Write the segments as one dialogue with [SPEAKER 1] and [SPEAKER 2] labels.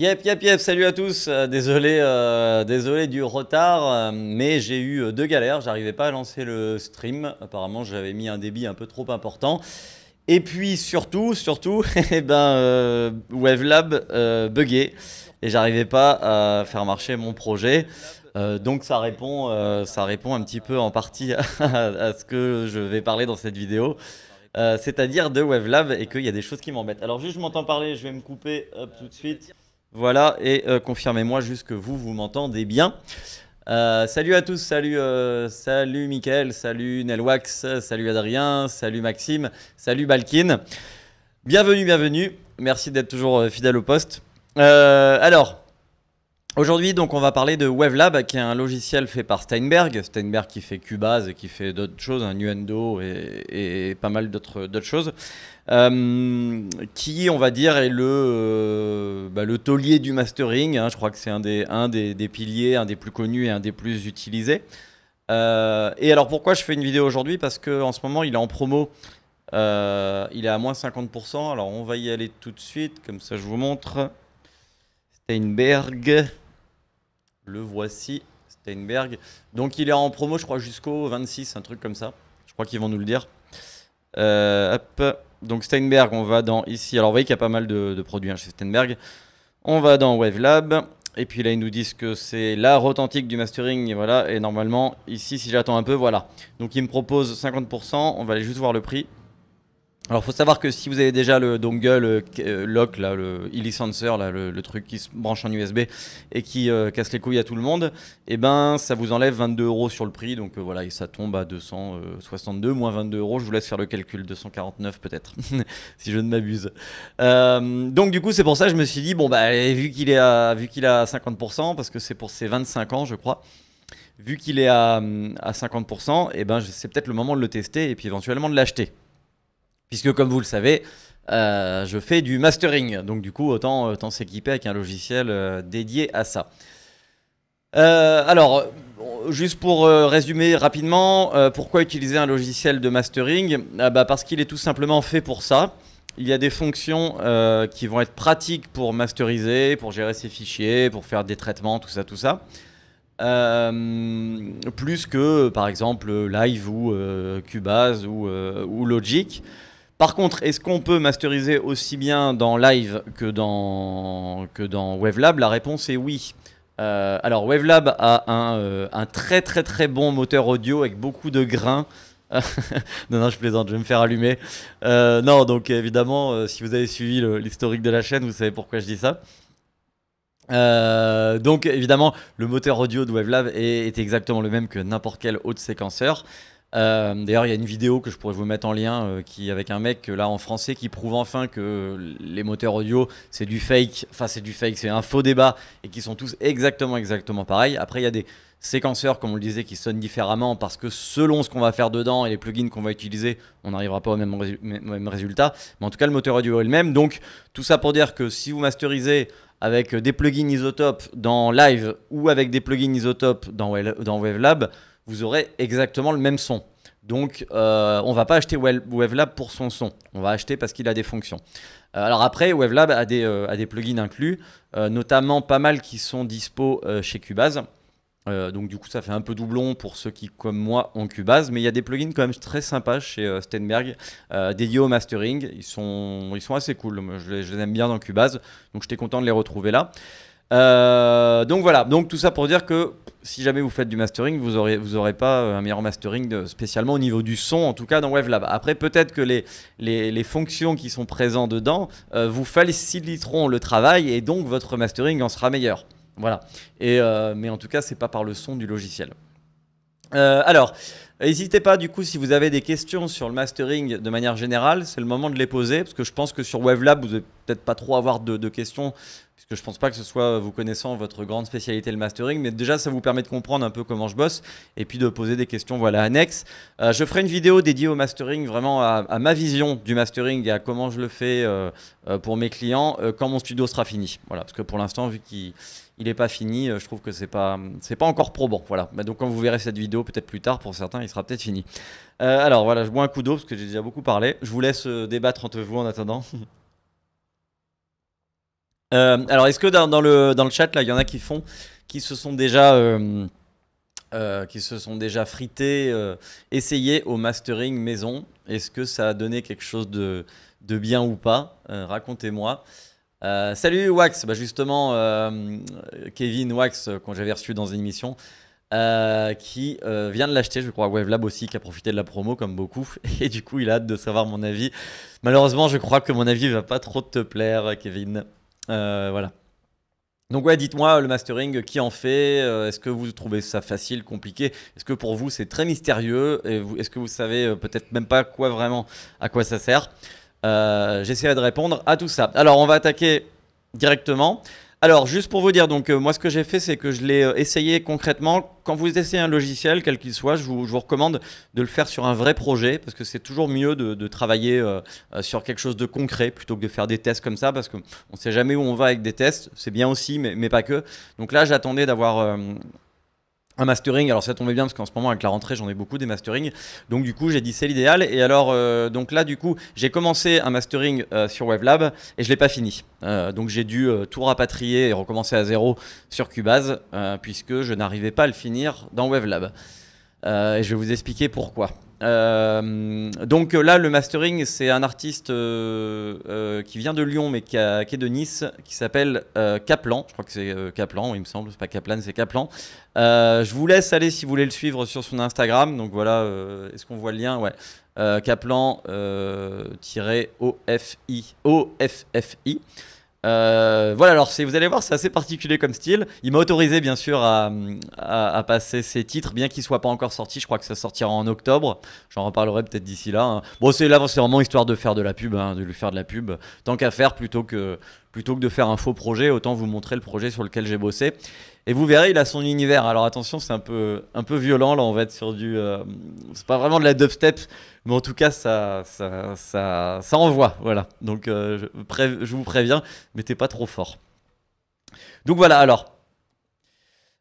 [SPEAKER 1] Yep, yep, yep, salut à tous. Euh, désolé, euh, désolé du retard, euh, mais j'ai eu deux galères. J'arrivais pas à lancer le stream. Apparemment, j'avais mis un débit un peu trop important. Et puis surtout, surtout, eh ben, WaveLab et j'arrivais pas à faire marcher mon projet. donc ça répond, ça répond un petit peu en partie à, ce que je vais parler dans cette vidéo. c'est-à-dire de WaveLab et qu'il y a des choses qui m'embêtent. Alors juste, je m'entends parler, je vais me couper tout de suite. Voilà, et euh, confirmez-moi juste que vous, vous m'entendez bien. Euh, salut à tous, salut, euh, salut Mickaël, salut Nelwax, salut Adrien, salut Maxime, salut Balkin. Bienvenue, bienvenue. Merci d'être toujours fidèle au poste. alors, Aujourd'hui, donc, on va parler de Wavelab, qui est un logiciel fait par Steinberg. Steinberg qui fait Cubase, et qui fait d'autres choses, un Nuendo et, pas mal d'autres choses. Euh, qui, on va dire, est le, euh, bah, le taulier du mastering. Hein. Je crois que c'est un, des, un des, piliers, un des plus connus et un des plus utilisés. Euh, et alors, pourquoi je fais une vidéo aujourd'hui Parce qu'en ce moment, il est en promo. il est à moins 50%. Alors, on va y aller tout de suite. Comme ça, je vous montre. Steinberg. Le voici, Steinberg. Donc il est en promo, je crois, jusqu'au 26, un truc comme ça. Je crois qu'ils vont nous le dire. Euh, Donc Steinberg, on va dans ici. Alors vous voyez qu'il y a pas mal de, produits hein, chez Steinberg. On va dans Wavelab. Et puis là, ils nous disent que c'est l'art authentique du mastering. Et voilà. Et normalement, ici, si j'attends un peu, voilà. Donc il me propose 50%. On va aller juste voir le prix. Alors, faut savoir que si vous avez déjà le dongle euh, euh, lock, là, le Ely Sensor, le, truc qui se branche en USB et qui euh, casse les couilles à tout le monde, et eh ben, ça vous enlève 22 euros sur le prix. Donc voilà, ça tombe à 262 moins 22 euros. Je vous laisse faire le calcul, 249 peut-être, si je ne m'abuse. donc du coup, c'est pour ça que je me suis dit bon bah, vu qu'il est à, vu qu'il a 50%, parce que c'est pour ses 25 ans, je crois vu qu'il est à, 50%, et eh ben, c'est peut-être le moment de le tester et puis éventuellement de l'acheter. Puisque, comme vous le savez, euh, je fais du mastering. Donc, du coup, autant, s'équiper avec un logiciel euh, dédié à ça. Euh, alors, juste pour résumer rapidement, pourquoi utiliser un logiciel de mastering ah, bah, Parce qu'il est tout simplement fait pour ça. Il y a des fonctions qui vont être pratiques pour masteriser, pour gérer ses fichiers, pour faire des traitements, tout ça, tout ça. plus que par exemple Live ou Cubase ou Logic. Par contre, est-ce qu'on peut masteriser aussi bien dans Live que dans, que dans Wavelab La réponse est oui. Euh, alors Wavelab a euh, un, très très très bon moteur audio avec beaucoup de grains. non, non, je plaisante, je vais me faire allumer. Euh, non, donc évidemment, si vous avez suivi l'historique de la chaîne, vous savez pourquoi je dis ça. donc évidemment, le moteur audio de Wavelab est exactement le même que n'importe quel autre séquenceur. Euh, d'ailleurs, il y a une vidéo que je pourrais vous mettre en lien euh, qui, avec un mec euh, là en français qui prouve enfin que les moteurs audio c'est du fake, enfin c'est du fake, c'est un faux débat et qui sont tous exactement exactement pareils. Après, il y a des séquenceurs, comme on le disait, qui sonnent différemment parce que selon ce qu'on va faire dedans et les plugins qu'on va utiliser, on n'arrivera pas au même, résultat. Mais en tout cas, le moteur audio est le même. Donc, tout ça pour dire que si vous masterisez avec des plugins isotopes dans Live ou avec des plugins isotopes dans, dans WaveLab, vous aurez exactement le même son. Donc, euh, on va pas acheter WaveLab pour son son. On va acheter parce qu'il a des fonctions. Euh, alors après, WaveLab a des, euh, a des plugins inclus, notamment pas mal qui sont dispo chez Cubase. donc du coup, ça fait un peu doublon pour ceux qui, comme moi, ont Cubase. Mais il y a des plugins quand même très sympas chez Steinberg, dédiés au mastering. Ils sont, ils sont assez cool. Je je les aime bien dans Cubase. Donc j'étais content de les retrouver là. Euh, donc voilà, donc tout ça pour dire que si jamais vous faites du mastering, vous n'aurez vous aurez pas euh, un meilleur mastering spécialement au niveau du son, en tout cas dans WaveLab. Après, peut-être que les, les, les, fonctions qui sont présentes dedans euh, vous faciliteront le travail et donc votre mastering en sera meilleur. Voilà. Et, mais en tout cas, c'est pas par le son du logiciel. alors, N'hésitez pas, du coup, si vous avez des questions sur le mastering de manière générale, c'est le moment de les poser, parce que je pense que sur Wavelab, vous n'avez peut-être pas trop avoir de, questions, puisque je ne pense pas que ce soit, euh, vous connaissant votre grande spécialité, le mastering, mais déjà, ça vous permet de comprendre un peu comment je bosse, et puis de poser des questions, voilà, annexes. Euh, je ferai une vidéo dédiée au mastering, vraiment à, ma vision du mastering et à comment je le fais euh, pour mes clients quand mon studio sera fini. Voilà, parce que pour l'instant, vu qu'il il n'est pas fini. Euh, je trouve que c'est pas, pas encore probant. Voilà. Bah, donc quand vous verrez cette vidéo, peut-être plus tard pour certains, il sera peut-être fini. Euh, alors voilà, je bois un coup d'eau parce que j'ai déjà beaucoup parlé. Je vous laisse euh, débattre entre vous en attendant. alors est-ce que dans, le dans le chat là, il y en a qui font, qui se sont déjà euh, qui se sont déjà frités, essayés au mastering maison. Est-ce que ça a donné quelque chose de, de bien ou pas Racontez-moi. Euh, salut Wax, bah, justement euh, Kevin Wax euh, qu'on j'avais reçu dans une émission qui vient de l'acheter, je crois Wavelab aussi qui a profité de la promo comme beaucoup et du coup il a hâte de savoir mon avis. Malheureusement je crois que mon avis va pas trop te plaire Kevin. voilà. Donc ouais, dites-moi le mastering, qui en fait Est-ce que vous trouvez ça facile, compliqué Est-ce que pour vous c'est très mystérieux Est-ce que vous savez peut-être même pas quoi vraiment à quoi ça sert euh, j'essaierai de répondre à tout ça. Alors, on va attaquer directement. Alors, juste pour vous dire, donc euh, moi, ce que j'ai fait, c'est que je l'ai euh, essayé concrètement. Quand vous essayez un logiciel, quel qu'il soit, je vous, recommande de le faire sur un vrai projet, parce que c'est toujours mieux de, travailler sur quelque chose de concret plutôt que de faire des tests comme ça, parce qu'on ne sait jamais où on va avec des tests. C'est bien aussi, mais, mais, pas que. Donc là, j'attendais d'avoir un mastering, alors ça tombait bien parce qu'en ce moment avec la rentrée j'en ai beaucoup des masterings, donc du coup j'ai dit c'est l'idéal et alors euh, donc là du coup j'ai commencé un mastering euh, sur Wavelab et je l'ai pas fini, euh, donc j'ai dû tout rapatrier et recommencer à zéro sur Cubase puisque je n'arrivais pas à le finir dans Wavelab. Euh, et je vais vous expliquer pourquoi. Euh, donc euh, là, le mastering, c'est un artiste qui vient de Lyon, mais qui, est de Nice, qui s'appelle Kaplan. Je crois que c'est Kaplan, il me semble. C'est pas Kaplan, c'est Kaplan. je vous laisse aller si vous voulez le suivre sur son Instagram. Donc voilà, est-ce qu'on voit le lien Ouais. Kaplan-OFI. Euh, voilà, alors vous allez voir, c'est assez particulier comme style. Il m'a autorisé bien sûr à, passer ses titres, bien qu'ils soient pas encore sortis. Je crois que ça sortira en octobre. J'en reparlerai peut-être d'ici là. Hein. Bon, c'est vraiment histoire de faire de la pub, hein, de lui faire de la pub. Tant qu'à faire, plutôt que plutôt que de faire un faux projet, autant vous montrer le projet sur lequel j'ai bossé. Et vous verrez, il a son univers. Alors attention, c'est un peu, un peu violent. Là, on va être sur du. Euh, c'est pas vraiment de la dubstep, mais en tout cas, ça, ça, ça, envoie. Voilà. Donc, euh, je, je, vous préviens, mettez pas trop fort. Donc voilà, alors.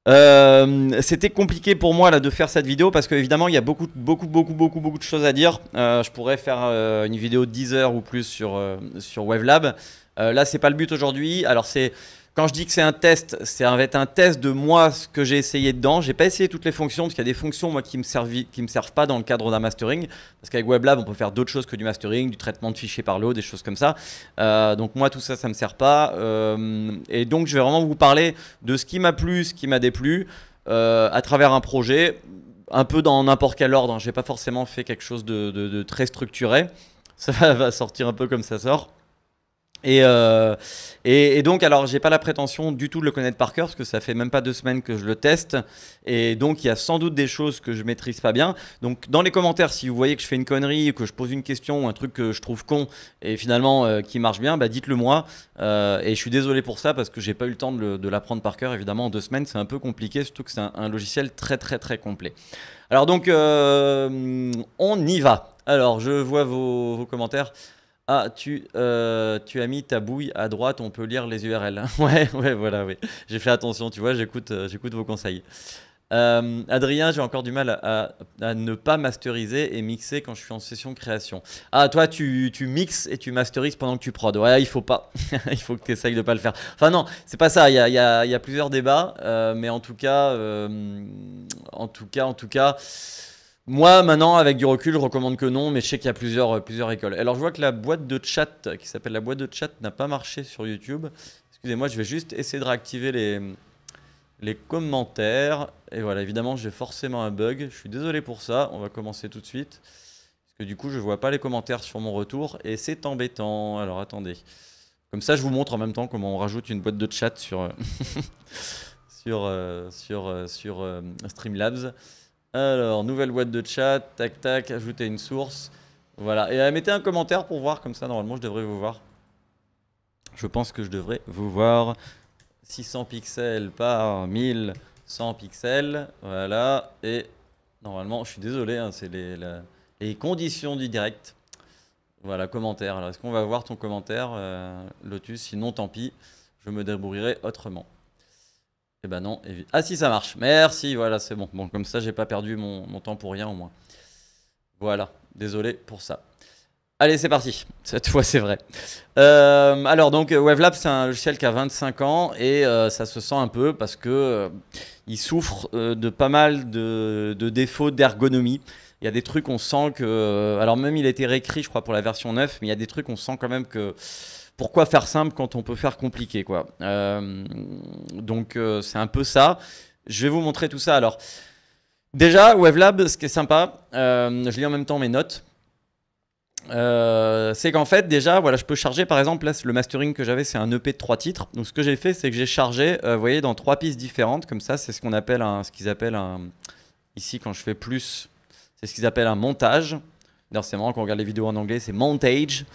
[SPEAKER 1] Euh, c'était compliqué pour moi là de faire cette vidéo parce qu'évidemment il y a beaucoup beaucoup beaucoup beaucoup beaucoup de choses à dire. je pourrais faire une vidéo de 10 heures ou plus sur, sur Wavelab. là c'est pas le but aujourd'hui. Alors c'est quand je dis que c'est un test, c'est un test de moi, ce que j'ai essayé dedans. J'ai pas essayé toutes les fonctions, parce qu'il y a des fonctions moi, qui me, qui me servent pas dans le cadre d'un mastering. Parce qu'avec WebLab, on peut faire d'autres choses que du mastering, du traitement de fichiers par lot, des choses comme ça. Euh, donc moi, tout ça, ça me sert pas. Euh, et donc, je vais vraiment vous parler de ce qui m'a plu, ce qui m'a déplu, euh, à travers un projet, un peu dans n'importe quel ordre. Hein. Je n'ai pas forcément fait quelque chose de très structuré. Ça va sortir un peu comme ça sort. Euh, et, donc, alors, j'ai pas la prétention du tout de le connaître par cœur, parce que ça fait même pas deux semaines que je le teste. Et donc, il y a sans doute des choses que je maîtrise pas bien. Donc, dans les commentaires, si vous voyez que je fais une connerie, que je pose une question, un truc que je trouve con, et finalement euh, qui marche bien, bah, dites-le moi. Euh, et je suis désolé pour ça, parce que j'ai pas eu le temps de l'apprendre par cœur. Évidemment, en deux semaines, c'est un peu compliqué, surtout que c'est un, logiciel très, très, très complet. Alors, donc, on y va. Alors, je vois vos, vos commentaires. Ah, tu, euh, tu as mis ta bouille à droite, on peut lire les URL. ouais, ouais, voilà, oui. J'ai fait attention, tu vois, j'écoute, euh, j'écoute vos conseils. Euh, Adrien, j'ai encore du mal à, ne pas masteriser et mixer quand je suis en session création. Ah, toi, tu, tu mixes et tu masterises pendant que tu prod. Ouais, il faut pas. il faut que tu essayes de pas le faire. Enfin, non, c'est pas ça. Il y a, y a, plusieurs débats. mais en tout cas, en tout cas, en tout cas. Moi, maintenant, avec du recul, je recommande que non, mais je sais qu'il y a plusieurs, euh, plusieurs écoles. Alors, je vois que la boîte de chat, euh, qui s'appelle la boîte de chat, n'a pas marché sur YouTube. Excusez-moi, je vais juste essayer de réactiver les, commentaires. Et voilà, évidemment, j'ai forcément un bug. Je suis désolé pour ça. On va commencer tout de suite. Parce que du coup, je ne vois pas les commentaires sur mon retour. Et c'est embêtant. Alors, attendez. Comme ça, je vous montre en même temps comment on rajoute une boîte de chat sur euh, Streamlabs. Alors, nouvelle boîte de chat, tac tac, ajouter une source. Voilà, et euh, mettez un commentaire pour voir, comme ça normalement je devrais vous voir. Je pense que je devrais vous voir. 600 pixels par 1100 pixels, voilà, et normalement, je suis désolé, hein, c'est les, conditions du direct. Voilà, commentaire. Alors, est-ce qu'on va voir ton commentaire, euh, Lotus Sinon, tant pis, je me débrouillerai autrement. Eh ben non. Ah si, ça marche. Merci, voilà, c'est bon. Bon, comme ça, j'ai pas perdu mon, temps pour rien au moins. Voilà, désolé pour ça. Allez, c'est parti. Cette fois, c'est vrai. Euh, alors, donc, euh, Wavelab, c'est un logiciel qui a 25 ans et euh, ça se sent un peu parce que il souffre de pas mal de, de défauts d'ergonomie. Il y a des trucs, on sent que. Alors, même il a été réécrit, je crois, pour la version 9, mais il y a des trucs, on sent quand même que pourquoi faire simple quand on peut faire compliqué quoi euh, Donc euh, c'est un peu ça. Je vais vous montrer tout ça. Alors déjà, WaveLab, ce qui est sympa, euh, je lis en même temps mes notes. c'est qu'en fait déjà voilà je peux charger par exemple le mastering que j'avais c'est un EP de trois titres donc ce que j'ai fait c'est que j'ai chargé vous voyez dans trois pistes différentes comme ça c'est ce qu'on appelle ce qu'ils appellent ici quand je fais plus c'est ce qu'ils appellent un montage D'ailleurs, c'est marrant on regarde les vidéos en anglais, c'est montage.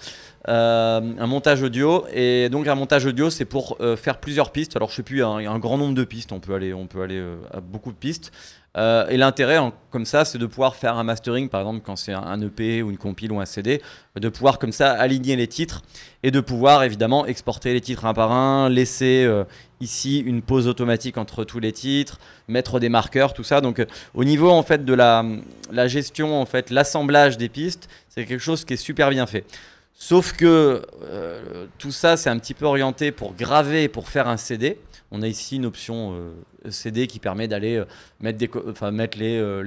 [SPEAKER 1] Euh, un montage audio. Et donc un montage audio, c'est pour euh, faire plusieurs pistes. Alors je sais plus, hein, y, a un, grand nombre de pistes. On peut aller, on peut aller euh, à beaucoup de pistes. Euh, et l'intérêt, comme ça, c'est de pouvoir faire un mastering, par exemple, quand c'est un EP ou une compile ou un CD, de pouvoir comme ça aligner les titres et de pouvoir évidemment exporter les titres un par un, laisser euh, ici une pause automatique entre tous les titres, mettre des marqueurs, tout ça. Donc, euh, au niveau en fait de la, la gestion, en fait, l'assemblage des pistes, c'est quelque chose qui est super bien fait. Sauf que tout ça, c'est un petit peu orienté pour graver, pour faire un CD on a ici une option euh, CD qui permet d'aller euh, mettre, les, euh,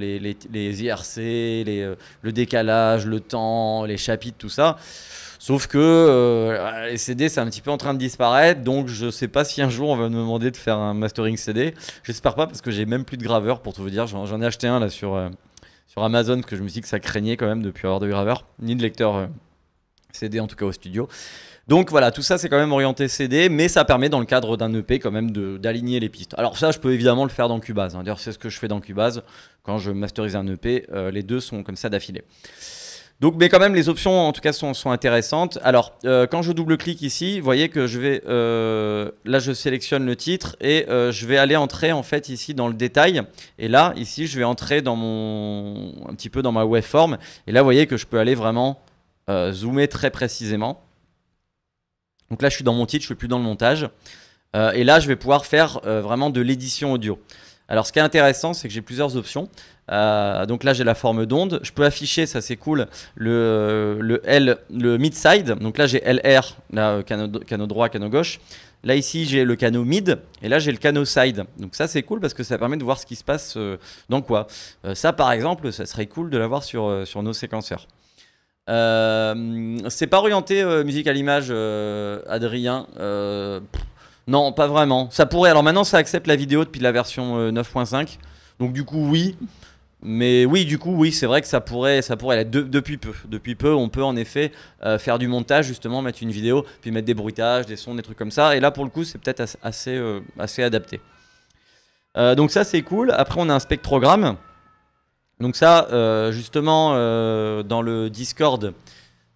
[SPEAKER 1] IRC, le décalage, le temps, les chapitres, tout ça. Sauf que les CD, c'est un petit peu en train de disparaître, donc je ne sais pas si un jour on va me demander de faire un mastering CD. J'espère pas parce que j'ai même plus de graveur pour tout vous dire. J'en ai acheté un là sur, Amazon que je me suis dit que ça craignait quand même de plus avoir de graveur, ni de lecteur CD en tout cas au studio. Donc voilà, tout ça c'est quand même orienté CD, mais ça permet dans le cadre d'un EP quand même d'aligner les pistes. Alors ça, je peux évidemment le faire dans Cubase. Hein. D'ailleurs, c'est ce que je fais dans Cubase quand je masterise un EP. Euh, les deux sont comme ça d'affilée. Donc, mais quand même, les options en tout cas sont, intéressantes. Alors, euh, quand je double-clique ici, vous voyez que je vais. Euh, là, je sélectionne le titre et je vais aller entrer en fait ici dans le détail. Et là, ici, je vais entrer dans mon. un petit peu dans ma waveform. Et là, vous voyez que je peux aller vraiment zoomer très précisément. Donc là, je suis dans mon titre, je suis plus dans le montage. Euh, et là, je vais pouvoir faire euh, vraiment de l'édition audio. Alors, ce qui est intéressant, c'est que j'ai plusieurs options. Euh, donc là, j'ai la forme d'onde. Je peux afficher, ça c'est cool, le, le le mid-side. Donc là, j'ai LR, là, canot, droit, canot gauche. Là, ici, j'ai le canot mid. Et là, j'ai le canot side. Donc ça, c'est cool parce que ça permet de voir ce qui se passe dans quoi. ça, par exemple, ça serait cool de l'avoir sur, sur nos séquenceurs. Euh, c'est pas orienté euh, musique à l'image, euh, Adrien. non, pas vraiment. Ça pourrait. Alors maintenant, ça accepte la vidéo depuis la version 9.5. Donc du coup, oui. Mais oui, du coup, oui, c'est vrai que ça pourrait, ça pourrait. depuis peu, depuis peu, on peut en effet faire du montage justement, mettre une vidéo, puis mettre des bruitages, des sons, des trucs comme ça. Et là, pour le coup, c'est peut-être assez, assez, adapté. donc ça, c'est cool. Après, on a un spectrogramme. Donc ça, euh, justement, euh, dans le Discord,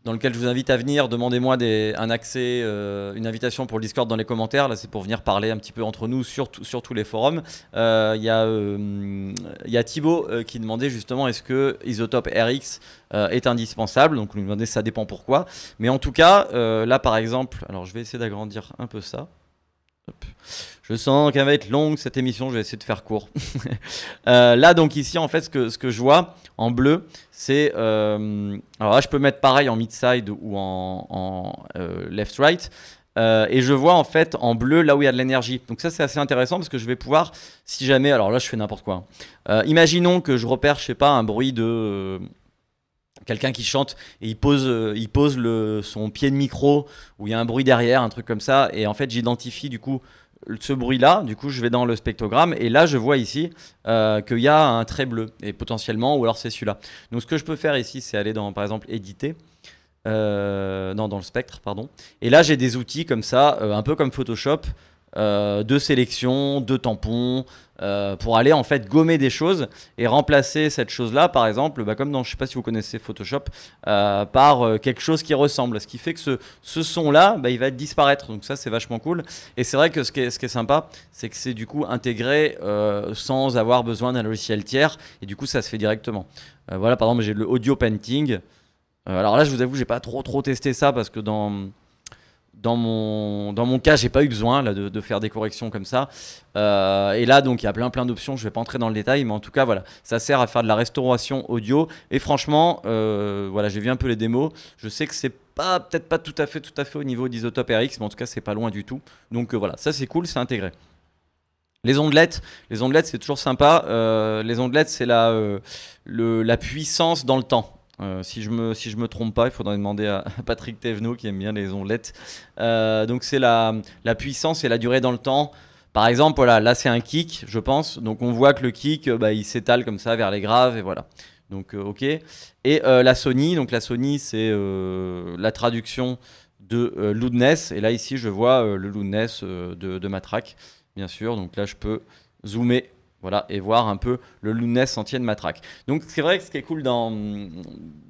[SPEAKER 1] dans lequel je vous invite à venir, demandez-moi un accès, euh, une invitation pour le Discord dans les commentaires. Là, c'est pour venir parler un petit peu entre nous sur, tous les forums. Il y, a Thibaut qui demandait justement est-ce que Isotope RX est indispensable. Donc, lui demandait ça dépend pourquoi. Mais en tout cas, là, par exemple, alors je vais essayer d'agrandir un peu ça. Je sens qu'elle va être longue cette émission, je vais essayer de faire court. Euh, là, donc ici, en fait, ce que, ce que je vois en bleu, c'est... Euh, alors là, je peux mettre pareil en mid-side ou en, euh, left-right. et je vois en fait en bleu là où il y a de l'énergie. Donc ça c'est assez intéressant parce que je vais pouvoir, si jamais, alors là je fais n'importe quoi. Hein. imaginons que je repère, je sais pas, un bruit de, quelqu'un qui chante et il pose, euh, il pose son pied de micro où il y a un bruit derrière, un truc comme ça. Et en fait, j'identifie du coup ce bruit-là. Du coup, je vais dans le spectrogramme et là, je vois ici euh, qu'il y a un trait bleu et potentiellement, ou alors c'est celui-là. Donc, ce que je peux faire ici, c'est aller dans, par exemple, éditer. Euh, non, dans le spectre, pardon. Et là, j'ai des outils comme ça, un peu comme Photoshop, euh, de sélection, de tampons, euh, pour aller en fait gommer des choses et remplacer cette chose-là, par exemple, bah, comme dans, je sais pas si vous connaissez Photoshop, euh, par quelque chose qui ressemble. Ce qui fait que ce, ce son-là, bah, il va disparaître. Donc ça, c'est vachement cool. Et c'est vrai que ce qui est, ce qui est sympa, c'est que c'est du coup intégré sans avoir besoin d'un logiciel tiers. Et du coup, ça se fait directement. voilà, par exemple, j'ai le audio painting. alors là, je vous avoue, j'ai pas trop trop testé ça parce que dans dans mon, dans mon cas, j'ai pas eu besoin là, de, faire des corrections comme ça. Euh, et là, donc, il y a plein plein d'options. Je vais pas entrer dans le détail, mais en tout cas, voilà, ça sert à faire de la restauration audio. Et franchement, euh, voilà, j'ai vu un peu les démos. Je sais que c'est pas, peut-être pas tout à fait, tout à fait au niveau d'Isotope RX, mais en tout cas, c'est pas loin du tout. Donc euh, voilà, ça c'est cool, c'est intégré. Les ondelettes, les c'est toujours sympa. les ondelettes, c'est la, la puissance dans le temps. Euh, si je me si je me trompe pas, il faudrait demander à Patrick Thévenot qui aime bien les onlettes. Euh, donc c'est la, la puissance et la durée dans le temps. Par exemple, voilà, là c'est un kick, je pense. Donc on voit que le kick, euh, bah, il s'étale comme ça vers les graves et voilà. Donc ok. Et la Sony, donc la Sony c'est la traduction de Loudness. Et là ici je vois le Loudness de, de ma bien sûr. Donc là je peux zoomer voilà, et voir un peu le louness entier de ma Donc c'est vrai que ce qui est cool dans,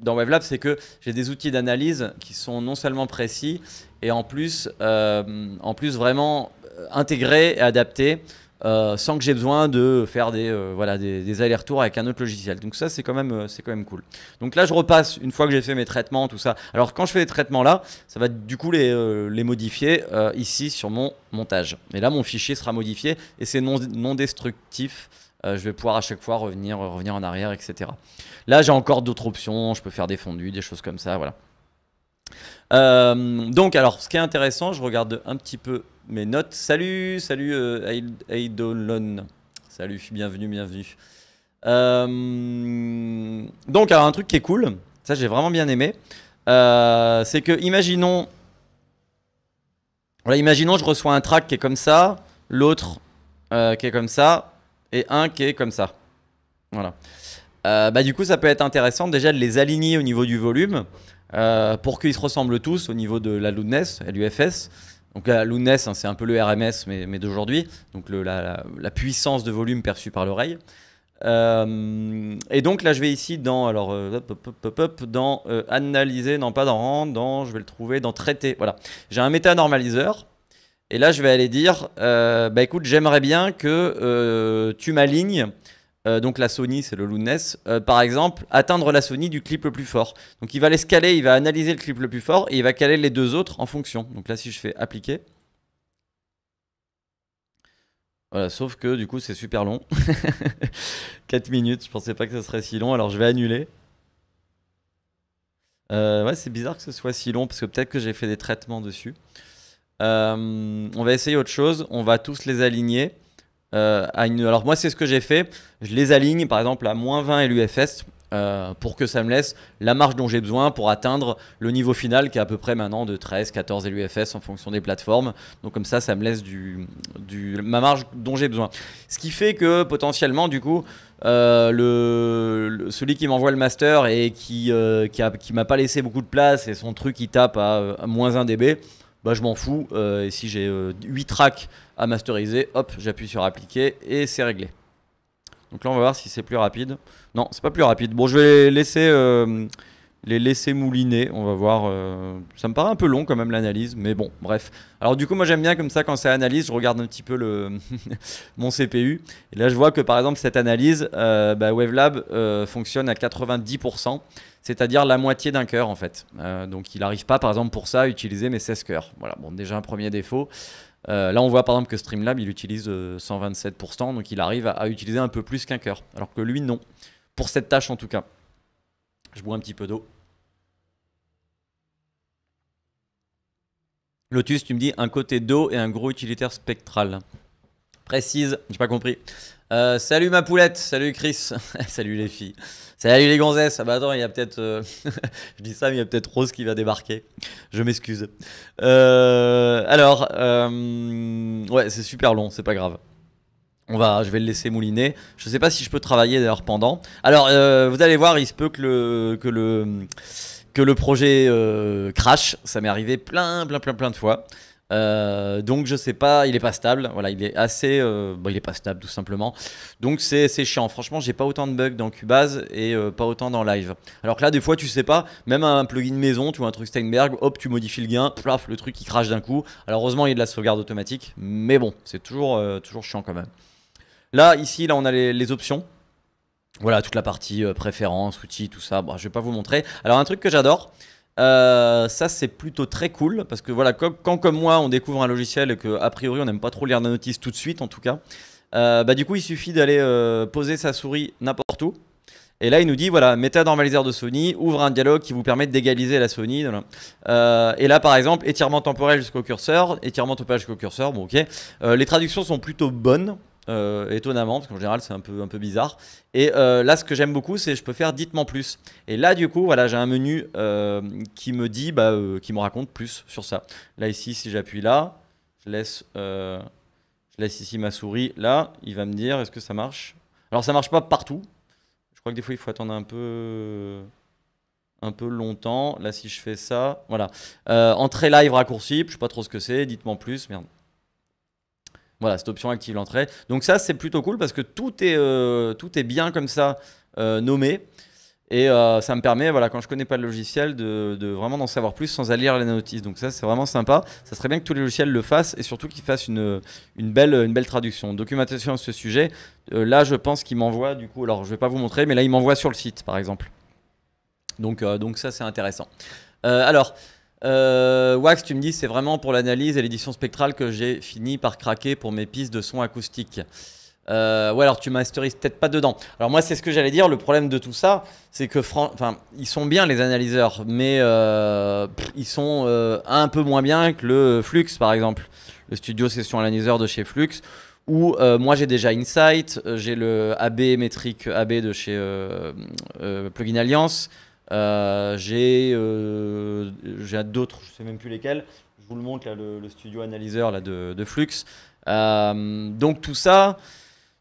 [SPEAKER 1] dans WebLab, c'est que j'ai des outils d'analyse qui sont non seulement précis, et en plus, euh, en plus vraiment euh, intégrés et adaptés euh, sans que j'ai besoin de faire des, euh, voilà, des, allers-retours avec un autre logiciel. Donc ça, c'est quand, même, euh, c'est quand même cool. Donc là, je repasse une fois que j'ai fait mes traitements, tout ça. Alors quand je fais les traitements là, ça va du coup les, modifier ici sur mon montage. mais là, mon fichier sera modifié et c'est non, destructif. je vais pouvoir à chaque fois revenir, revenir en arrière, etc. Là, j'ai encore d'autres options. Je peux faire des fondus, des choses comme ça, voilà. donc, alors, ce qui est intéressant, je regarde un petit peu mes notes. Salut, salut Eidolon. Euh, salut, bienvenue, bienvenue. Euh, donc, un truc qui est cool, ça j'ai vraiment bien aimé, euh, c'est que, imaginons, voilà, imaginons, je reçois un track qui est comme ça, l'autre qui est comme ça, et un qui est comme ça. Voilà. bah, du coup, ça peut être intéressant déjà de les aligner au niveau du volume pour qu'ils se ressemblent tous au niveau de la loudness et l'UFS. Donc la loudness, hein, c'est un peu le RMS, mais, d'aujourd'hui, donc la, puissance de volume perçue par l'oreille. Euh, et donc là, je vais ici dans, alors, pop euh, hop, dans euh, analyser, non pas dans rendre, dans, je vais le trouver, dans traiter. Voilà, j'ai un méta-normaliseur. Et là, je vais aller dire, bah écoute, j'aimerais bien que tu m'alignes euh, donc la Sony, c'est le Loudness, euh, par exemple, atteindre la Sony du clip le plus fort. Donc il va les scaler, il va analyser le clip le plus fort et il va caler les deux autres en fonction. Donc là, si je fais appliquer. sauf que du coup, c'est super long. 4 minutes, je pensais pas que ça serait si long, alors je vais annuler. Euh, ouais, c'est bizarre que ce soit si long parce que peut-être que j'ai fait des traitements dessus. on va essayer autre chose, on va tous les aligner. Euh, Alors moi, c'est ce que j'ai fait. Je les aligne, par exemple, à moins 20 LUFS euh, pour que ça me laisse la marge dont j'ai besoin pour atteindre le niveau final qui est à peu près maintenant de 13, 14 LUFS en fonction des plateformes. Donc comme ça, ça me laisse du, ma marge dont j'ai besoin. Ce qui fait que potentiellement, du coup, euh, le, celui qui m'envoie le master et qui qui, m'a pas laissé beaucoup de place et son truc il tape à, moins 1 dB, bah je m'en fous. et si j'ai 8 tracks à masteriser, hop, j'appuie sur appliquer et c'est réglé. Donc là, on va voir si c'est plus rapide. Non, c'est pas plus rapide. Bon, je vais laisser, euh, les laisser mouliner. On va voir. Euh, ça me paraît un peu long quand même l'analyse, mais bon, bref. Alors du coup, moi j'aime bien comme ça quand c'est analyse, je regarde un petit peu le mon CPU. Et là, je vois que par exemple cette analyse, euh, bah, WaveLab euh, fonctionne à 90%, c'est-à-dire la moitié d'un cœur en fait. donc il n'arrive pas, par exemple, pour ça, à utiliser mes 16 cœurs. Voilà. Bon, déjà un premier défaut. Euh, là, on voit par exemple que Streamlab, il utilise 127%, euh, donc il arrive à, à utiliser un peu plus qu'un cœur, alors que lui, non. Pour cette tâche, en tout cas. Je bois un petit peu d'eau. Lotus, tu me dis un côté d'eau et un gros utilitaire spectral précise. J'ai pas compris. Euh, salut ma poulette, salut Chris, salut les filles, salut les gonzesses. Ah bah attends, il y a peut-être. Euh, je dis ça, mais il y a peut-être Rose qui va débarquer. Je m'excuse. Euh, alors, ouais, c'est super long, c'est pas grave. On va, je vais le laisser mouliner. Je sais pas si je peux travailler d'ailleurs pendant. Alors, vous allez voir, il se peut que le. Que le que le projet crash, ça m'est arrivé plein, plein, plein, plein de fois. Euh, donc je sais pas, il est pas stable. Voilà, il est assez, euh, bon, il est pas stable tout simplement. Donc c'est chiant. Franchement, j'ai pas autant de bugs dans Cubase et euh, pas autant dans Live. Alors que là, des fois, tu sais pas, même un plugin maison, tu vois un truc Steinberg, hop, tu modifies le gain, plaf, le truc il crache d'un coup. Alors heureusement, il y a de la sauvegarde automatique, mais bon, c'est toujours, toujours chiant quand même. Là, ici, là, on a les, options. Voilà, toute la partie préférence, outils, tout ça. Bon, je vais pas vous montrer. Alors un truc que j'adore, euh, ça, c'est plutôt très cool parce que voilà, quand, comme moi, on découvre un logiciel et que a priori on n'aime pas trop lire la notice tout de suite, en tout cas, euh, bah, du coup, il suffit d'aller euh, poser sa souris n'importe où. Et là, il nous dit voilà, mettez un de Sony, ouvre un dialogue qui vous permet d'égaliser la Sony. et là, par exemple, étirement temporel jusqu'au curseur, étirement topage jusqu'au curseur, bon, ok. les traductions sont plutôt bonnes. Euh, étonnamment, parce qu'en général c'est un peu, un peu bizarre. Et euh, là, ce que j'aime beaucoup, c'est je peux faire dites-moi plus. Et là, du coup, voilà, j'ai un menu euh, qui me dit, bah, qui me raconte plus sur ça. Là, ici, si j'appuie là, je laisse, je laisse ici ma souris. Là, il va me dire, est-ce que ça marche Alors, ça marche pas partout. Je crois que des fois, il faut attendre un peu un peu longtemps. Là, si je fais ça, voilà. entrée live raccourci, je sais pas trop ce que c'est, dites-moi plus, merde. Voilà, cette option active l'entrée. Donc ça, c'est plutôt cool parce que tout est, euh, tout est bien comme ça euh, nommé. Et euh, ça me permet, voilà, quand je ne connais pas le logiciel, de, vraiment d'en savoir plus sans aller lire les notices. Donc ça, c'est vraiment sympa. Ça serait bien que tous les logiciels le fassent et surtout qu'ils fassent une, belle, une belle traduction. Documentation à ce sujet. là, je pense qu'il m'envoie du coup, alors je ne vais pas vous montrer, mais là, il m'envoie sur le site, par exemple. Donc, donc ça, c'est intéressant. alors, euh, Wax, tu me dis, c'est vraiment pour l'analyse et l'édition spectrale que j'ai fini par craquer pour mes pistes de son acoustique. Euh, ouais, alors tu masterises peut-être pas dedans. Alors moi, c'est ce que j'allais dire. Le problème de tout ça, c'est que enfin, ils sont bien les analyseurs, mais euh, ils sont euh, un peu moins bien que le Flux, par exemple, le studio session analyseur de chez Flux. Où moi j'ai déjà Insight, j'ai le AB métrique AB de chez Plugin Alliance, euh, j'ai euh, d'autres, je sais même plus lesquels. Je vous le montre, là, le, studio analyseur là, de, de Flux. Euh, donc tout ça,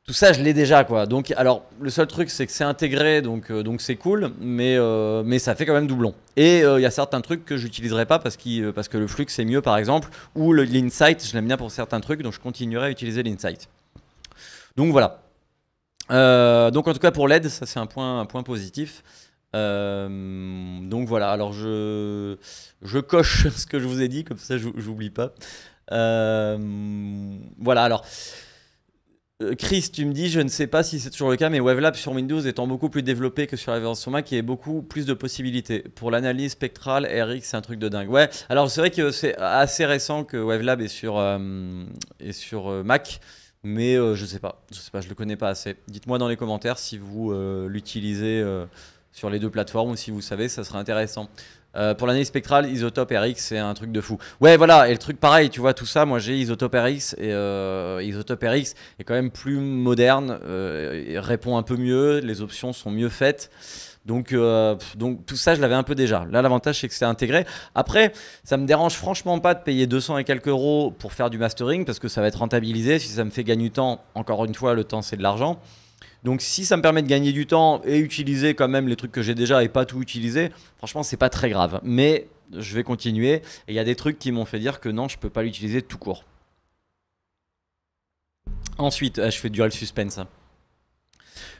[SPEAKER 1] tout ça, je l'ai déjà. Quoi. Donc, alors, le seul truc, c'est que c'est intégré, donc donc c'est cool, mais, mais ça fait quand même doublon. Et il y a certains trucs que j'utiliserai pas parce, parce que le Flux c'est mieux, par exemple, ou l'Insight, je l'aime bien pour certains trucs, donc je continuerai à utiliser l'Insight. Donc voilà. donc en tout cas pour l'aide, ça c'est un point, un point positif. Euh, donc voilà, alors je, je coche ce que je vous ai dit, comme ça je j'oublie pas. Euh, voilà, alors. Euh, Chris, tu me dis, je ne sais pas si c'est toujours le cas, mais WaveLab sur Windows étant beaucoup plus développé que sur la version Mac, il y a beaucoup plus de possibilités. Pour l'analyse spectrale, RX, c'est un truc de dingue. Ouais, alors c'est vrai que c'est assez récent que WaveLab est sur, sur Mac, mais je sais pas, je sais pas, je le connais pas assez. Dites-moi dans les commentaires si vous l'utilisez sur les deux plateformes, si vous savez, ça serait intéressant. Euh, pour l'année spectrale, Isotope RX, c'est un truc de fou. Ouais, voilà, et le truc pareil, tu vois, tout ça, moi j'ai Isotope RX, et euh, Isotope RX est quand même plus moderne, euh, répond un peu mieux, les options sont mieux faites. Donc, donc tout ça, je l'avais un peu déjà. Là, l'avantage, c'est que c'est intégré. Après, ça me dérange franchement pas de payer 200 et quelques euros pour faire du mastering, parce que ça va être rentabilisé. Si ça me fait gagner du temps, encore une fois, le temps, c'est de l'argent. Donc si ça me permet de gagner du temps et utiliser quand même les trucs que j'ai déjà et pas tout utiliser, franchement c'est pas très grave. Mais je vais continuer et il y a des trucs qui m'ont fait dire que non je peux pas l'utiliser tout court. Ensuite, ah, je fais du le suspense.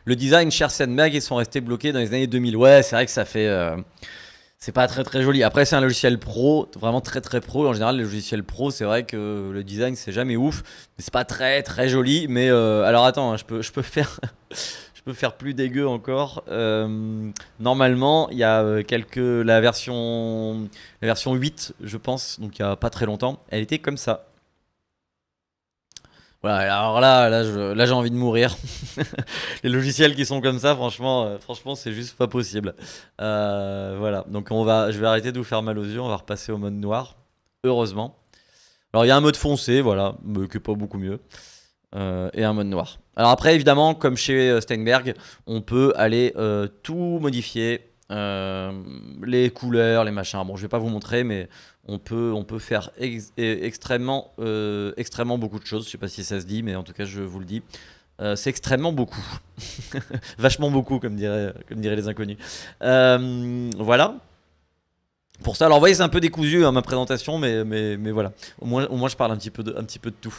[SPEAKER 1] Le design, cher Meg, ils sont restés bloqués dans les années 2000. Ouais, c'est vrai que ça fait, euh, c'est pas très très joli. Après, c'est un logiciel pro, vraiment très très pro. En général, les logiciels pro, c'est vrai que le design, c'est jamais ouf. c'est pas très très joli. Mais euh, alors, attends, hein, je peux, je peux faire. je peux faire plus dégueu encore. Euh, normalement, il y a euh, quelques la version la version 8, je pense, donc il y a pas très longtemps, elle était comme ça. Voilà, alors là, là, là j'ai envie de mourir. les logiciels qui sont comme ça, franchement, euh, franchement, c'est juste pas possible. Euh, voilà, donc on va, je vais arrêter de vous faire mal aux yeux, on va repasser au mode noir, heureusement. Alors il y a un mode foncé, voilà, qui est pas beaucoup mieux, euh, et un mode noir. Alors après, évidemment, comme chez Steinberg, on peut aller tout modifier, les couleurs, les machins. Bon, je vais pas vous montrer, mais on peut, on peut faire euh, extrêmement, euh, extrêmement beaucoup de choses. Je sais pas si ça se dit, mais en tout cas, je vous le dis. Euh, c'est extrêmement beaucoup. Vachement beaucoup, comme diraient, comme diraient les inconnus. voilà. Pour ça, alors vous voyez, c'est un peu décousu hein, ma présentation, mais, mais, voilà. Au moins, au moins, je parle un petit peu de, un petit peu de tout.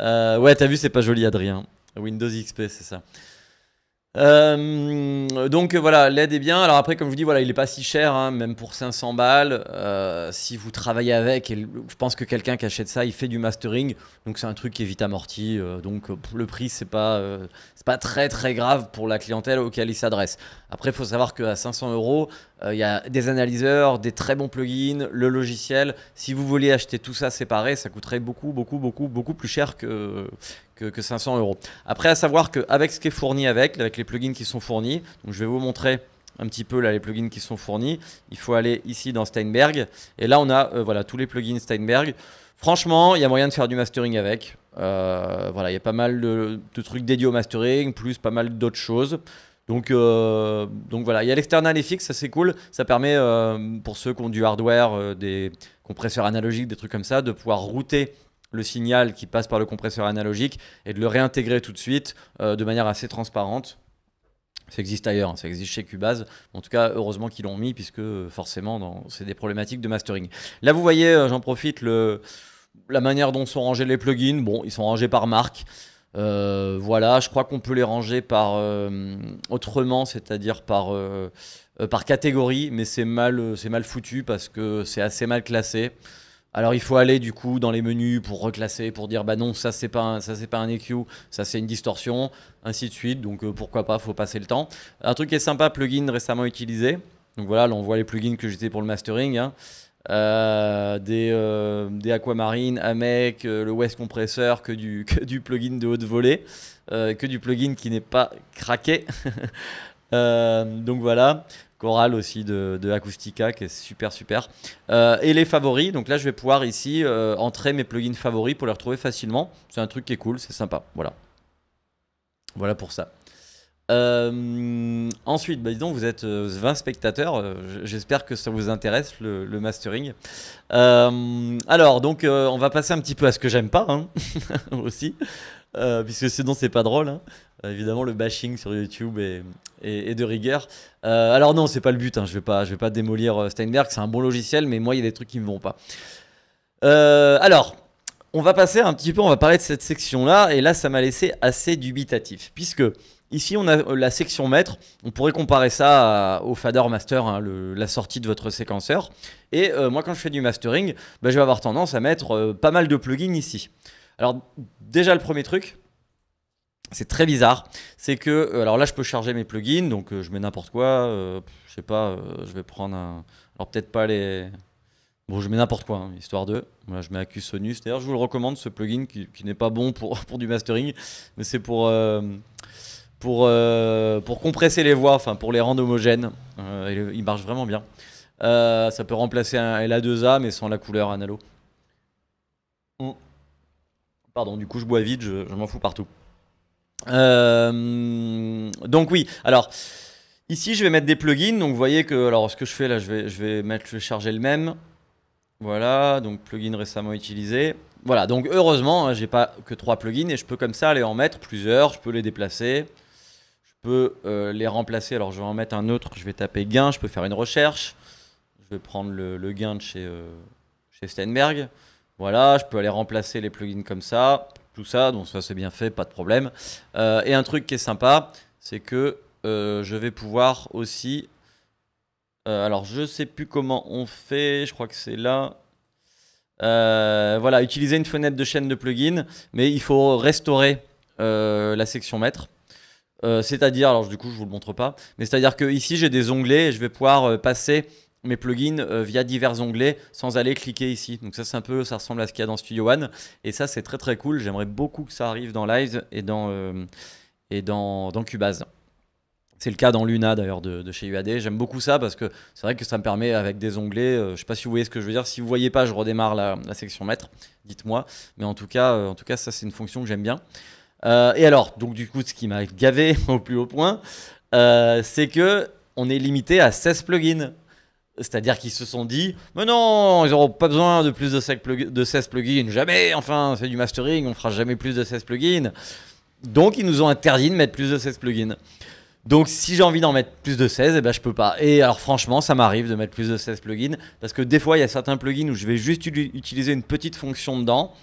[SPEAKER 1] ouais, t'as vu, c'est pas joli, Adrien. Windows XP, c'est ça. Euh, donc voilà, l'aide est bien. Alors après, comme je vous dis, voilà, il est pas si cher, hein, même pour 500 balles. Euh, si vous travaillez avec, et je pense que quelqu'un qui achète ça, il fait du mastering, donc c'est un truc qui est vite amorti. Euh, donc le prix, c'est pas, c'est pas très très grave pour la clientèle auquel il s'adresse. Après, il faut savoir qu'à 500 euros, euh, il y a des analyseurs, des très bons plugins, le logiciel. Si vous voulez acheter tout ça séparé, ça coûterait beaucoup, beaucoup, beaucoup, beaucoup plus cher que, que, 500 euros. Après, à savoir qu'avec ce qui est fourni avec, avec les plugins qui sont fournis, donc je vais vous montrer un petit peu là les plugins qui sont fournis. Il faut aller ici dans Steinberg et là on a euh, voilà tous les plugins Steinberg. Franchement, il y a moyen de faire du mastering avec. Euh, voilà, il y a pas mal de, de trucs dédiés au mastering, plus pas mal d'autres choses. Donc, euh, donc voilà, il y a l'external FX, ça c'est cool. Ça permet euh, pour ceux qui ont du hardware, euh, des compresseurs analogiques, des trucs comme ça, de pouvoir router le signal qui passe par le compresseur analogique et de le réintégrer tout de suite de manière assez transparente. Ça existe ailleurs, hein, ça existe chez Cubase. En tout cas, heureusement qu'ils l'ont mis puisque forcément, c'est des problématiques de mastering. Là, vous voyez, j'en profite, le, la manière dont sont rangés les plugins. Bon, ils sont rangés par marque. Euh, voilà, je crois qu'on peut les ranger par euh, autrement, c'est-à-dire par, euh, catégorie, mais c'est mal, foutu parce que c'est assez mal classé. Alors il faut aller du coup dans les menus pour reclasser, pour dire bah non ça c'est pas un, ça c'est pas un EQ, ça c'est une distorsion, ainsi de suite. Donc pourquoi pas, faut passer le temps. Un truc qui est sympa, plugin récemment utilisé. Donc voilà, là on voit les plugins que j'étais pour le mastering. Hein. Euh, des, euh, des Aquamarine, Amec, euh, le West Compressor, que du, du plugin de haute volée, que du plugin qui n'est pas craqué. donc voilà, Coral aussi de, de, Acoustica qui est super super. et les favoris, donc là je vais pouvoir ici entrer mes plugins favoris pour les retrouver facilement. C'est un truc qui est cool, c'est sympa. Voilà. Voilà pour ça. Euh, ensuite, bah, vous êtes 20 euh, spectateurs. Euh, j'espère que ça vous intéresse, le, mastering. alors, donc, on va passer un petit peu à ce que j'aime pas hein, aussi, puisque sinon, c'est pas drôle. Hein. Évidemment, le bashing sur YouTube est, de rigueur. alors, non, c'est pas le but. Hein. je, vais pas, je vais pas démolir Steinberg. C'est un bon logiciel, mais moi, il y a des trucs qui me vont pas. alors, on va passer un petit peu, on va parler de cette section-là, et là, ça m'a laissé assez dubitatif, puisque ici, on a euh, la section maître, on pourrait comparer ça au Fader Master, hein, la sortie de votre séquenceur, et euh, moi, quand je fais du mastering, bah, je vais avoir tendance à mettre euh, pas mal de plugins ici. Alors, déjà, le premier truc, c'est très bizarre, c'est que, alors là, je peux charger mes plugins, donc je mets n'importe quoi, je sais pas, je vais prendre un... Alors peut-être pas les... Bon, je mets n'importe quoi, hein, histoire de. Moi, je mets Acusonus. D'ailleurs, je vous le recommande, ce plugin qui, n'est pas bon pour, pour du mastering, mais c'est pour, euh, pour, euh, pour compresser les voix, enfin pour les rendre homogènes. Euh, il, marche vraiment bien. ça peut remplacer un LA2A, mais sans la couleur analo. Pardon, du coup, je bois vide, je, m'en fous partout. donc, oui, alors. Ici, je vais mettre des plugins. Donc, vous voyez que, alors, ce que je fais là, je vais, je vais mettre, je vais charger le même. Voilà, donc plugin récemment utilisé. Voilà, donc heureusement, hein, j'ai pas que trois plugins et je peux comme ça aller en mettre plusieurs, je peux les déplacer, je peux euh, les remplacer. Alors je vais en mettre un autre, je vais taper gain, je peux faire une recherche. Je vais prendre le, gain de euh, chez, Steinberg. Voilà, je peux aller remplacer les plugins comme ça, tout ça, donc ça c'est bien fait, pas de problème. Euh, et un truc qui est sympa, c'est que je vais pouvoir aussi euh, alors, je sais plus comment on fait. Je crois que c'est là. Euh, voilà, utiliser une fenêtre de chaîne de plugin, mais il faut restaurer euh, la section maître. c'est-à-dire, alors du coup, je vous le montre pas, mais c'est-à-dire que ici j'ai des onglets et je vais pouvoir passer mes plugins via divers onglets sans aller cliquer ici. Donc ça c'est un peu, ça ressemble à ce qu'il y a dans Studio One. Et ça c'est très très cool. J'aimerais beaucoup que ça arrive dans Live et dans, et dans Cubase. C'est le cas dans Luna d'ailleurs de, chez UAD. J'aime beaucoup ça parce que c'est vrai que ça me permet avec des onglets. Euh, je ne sais pas si vous voyez ce que je veux dire. Si vous voyez pas, je redémarre la, section maître, Dites-moi. Mais en tout cas, euh, en tout cas, ça c'est une fonction que j'aime bien. Euh, et alors, donc du coup, ce qui m'a gavé au plus haut point, c'est que on est limité à 16 plugins. C'est-à-dire qu'ils se sont dit, mais non, ils n'auront pas besoin de plus de 16 plugins, jamais, enfin, c'est du mastering, on fera jamais plus de 16 plugins. Donc ils nous ont interdit de mettre plus de 16 plugins. Donc si j'ai envie d'en mettre plus de 16, eh ben, je peux pas. Et alors franchement, ça m'arrive de mettre plus de 16 plugins, parce que des fois, il y a certains plugins où je vais juste utiliser une petite fonction dedans,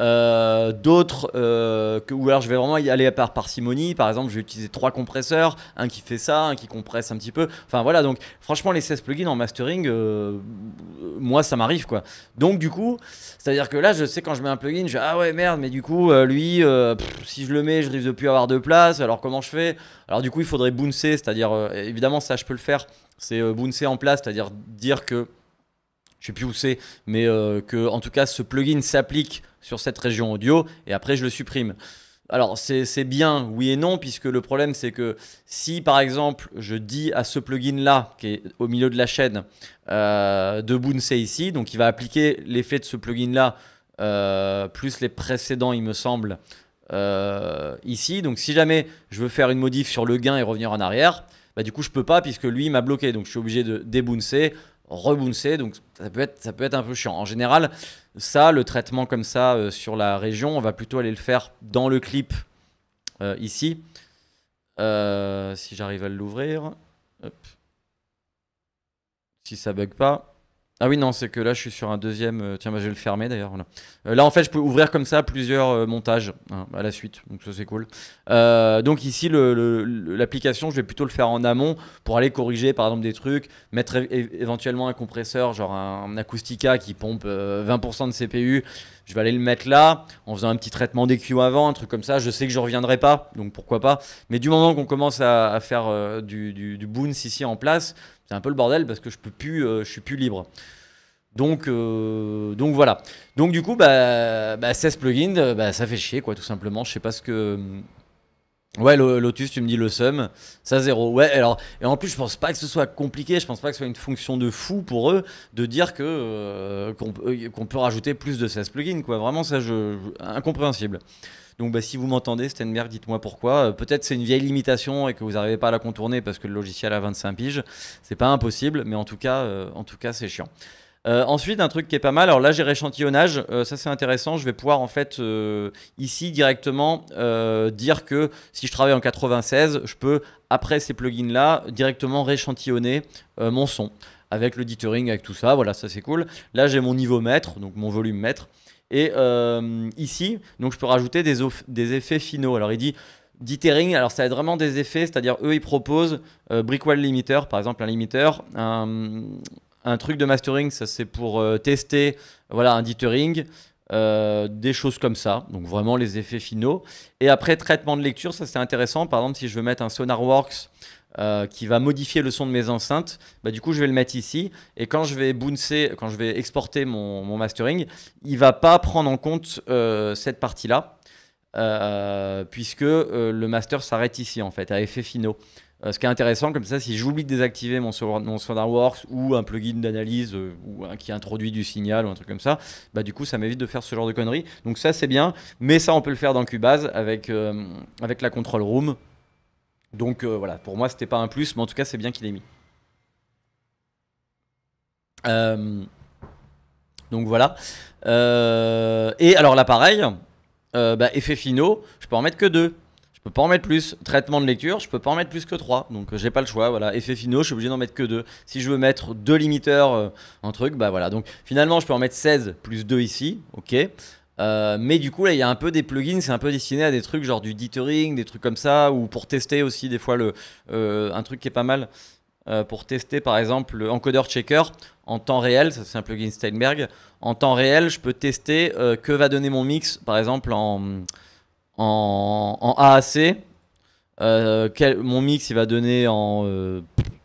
[SPEAKER 1] euh, d'autres euh, ou alors je vais vraiment y aller par parcimonie par exemple je vais utiliser trois compresseurs un qui fait ça un qui compresse un petit peu enfin voilà donc franchement les 16 plugins en mastering euh, moi ça m'arrive quoi donc du coup c'est à dire que là je sais quand je mets un plugin je ah ouais merde mais du coup lui si je le mets je risque de plus avoir de place alors comment je fais alors du coup il faudrait bouncer c'est à dire évidemment ça je peux le faire c'est bouncer en place c'est à dire dire que je sais plus où c'est, mais euh, que en tout cas ce plugin s'applique sur cette région audio et après je le supprime. Alors c'est bien, oui et non, puisque le problème c'est que si par exemple je dis à ce plugin là, qui est au milieu de la chaîne, euh, de bouncer ici, donc il va appliquer l'effet de ce plugin là, euh, plus les précédents il me semble, ici. Donc si jamais je veux faire une modif sur le gain et revenir en arrière, bah, du coup je peux pas puisque lui m'a bloqué. Donc je suis obligé de débouncer, rebouncer. Donc ça peut, être, ça peut être un peu chiant. En général, ça, le traitement comme ça euh, sur la région, on va plutôt aller le faire dans le clip euh, ici. Euh, si j'arrive à l'ouvrir. Si ça bug pas. Ah oui, non, c'est que là, je suis sur un deuxième. Euh, tiens, bah, je vais le fermer d'ailleurs. Euh, là, en fait, je peux ouvrir comme ça plusieurs euh, montages hein, à la suite. Donc, ça, c'est cool. donc, ici, l'application, je vais plutôt le faire en amont pour aller corriger, par exemple, des trucs, mettre éventuellement un compresseur, genre un, Acoustica qui pompe 20% de CPU. Je vais aller le mettre là en faisant un petit traitement d'EQ avant, un truc comme ça. Je sais que je ne reviendrai pas, donc pourquoi pas. Mais du moment qu'on commence à, faire du, du, du boons ici en place, c'est un peu le bordel parce que je peux plus, euh, je suis plus libre. Donc, euh, donc voilà. Donc du coup, bah, bah 16 plugins, euh, bah, ça fait chier quoi, tout simplement. Je sais pas ce que. Ouais, Lotus, tu me dis le sum, ça zéro. Ouais, alors, et en plus, je pense pas que ce soit compliqué, je pense pas que ce soit une fonction de fou pour eux de dire que qu'on peut rajouter plus de 16 plugins, quoi. Vraiment, ça, je incompréhensible. Donc bah, si vous m'entendez, Stenberg, dites-moi pourquoi. Euh, peut-être c'est une vieille limitation et que vous n'arrivez pas à la contourner parce que le logiciel a 25 piges. C'est pas impossible, mais en tout cas, euh, en tout cas, c'est chiant. Euh, ensuite, un truc qui est pas mal, alors là j'ai réchantillonnage ça c'est intéressant, je vais pouvoir en fait ici directement dire que si je travaille en 96, je peux après ces plugins là directement réchantillonner mon son avec le dithering, avec tout ça, voilà ça c'est cool. Là j'ai mon niveau mètre, donc mon volume mètre. Et euh, ici, donc je peux rajouter des, effets finaux. Alors il dit dithering, alors ça va être vraiment des effets, c'est-à-dire eux ils proposent euh, Brickwall Limiter, par exemple un limiter, un, truc de mastering, ça c'est pour euh, tester voilà, un dithering. Euh, des choses comme ça, donc vraiment les effets finaux. Et après, traitement de lecture, ça c'est intéressant. Par exemple, si je veux mettre un SonarWorks euh, qui va modifier le son de mes enceintes, bah, du coup je vais le mettre ici et quand je vais bouncer, quand je vais exporter mon, mastering, il va pas prendre en compte euh, cette partie là euh, puisque le master s'arrête ici en fait à effet finaux. ce qui est intéressant comme ça, si j'oublie de désactiver mon, mon SonarWorks ou un plugin d'analyse ou un qui introduit du signal ou un truc comme ça, bah du coup ça m'évite de faire ce genre de conneries. Donc ça c'est bien, mais ça on peut le faire dans Cubase avec avec la control room. Donc euh, voilà, pour moi, c'était pas un plus, mais en tout cas, c'est bien qu'il ait mis. Euh, donc voilà. Euh, et alors là, pareil, bah, effet finaux, je peux en mettre que deux. Je peux pas en mettre plus. Traitement de lecture, je peux pas en mettre plus que trois. Donc j'ai pas le choix. Voilà. Effet finaux, je suis obligé d'en mettre que deux. Si je veux mettre deux limiteurs, un truc, bah voilà. Donc finalement, je peux en mettre 16 plus 2 ici. Ok. Euh, mais du coup, là, il y a un peu des plugins, c'est un peu destiné à des trucs genre du dithering, des trucs comme ça, ou pour tester aussi, des fois, le, euh, un truc qui est pas mal. Euh, pour tester par exemple l'encoder checker en temps réel, ça c'est un plugin Steinberg, en temps réel je peux tester que va donner mon mix par exemple en, AAC, quel, mon mix il va donner en,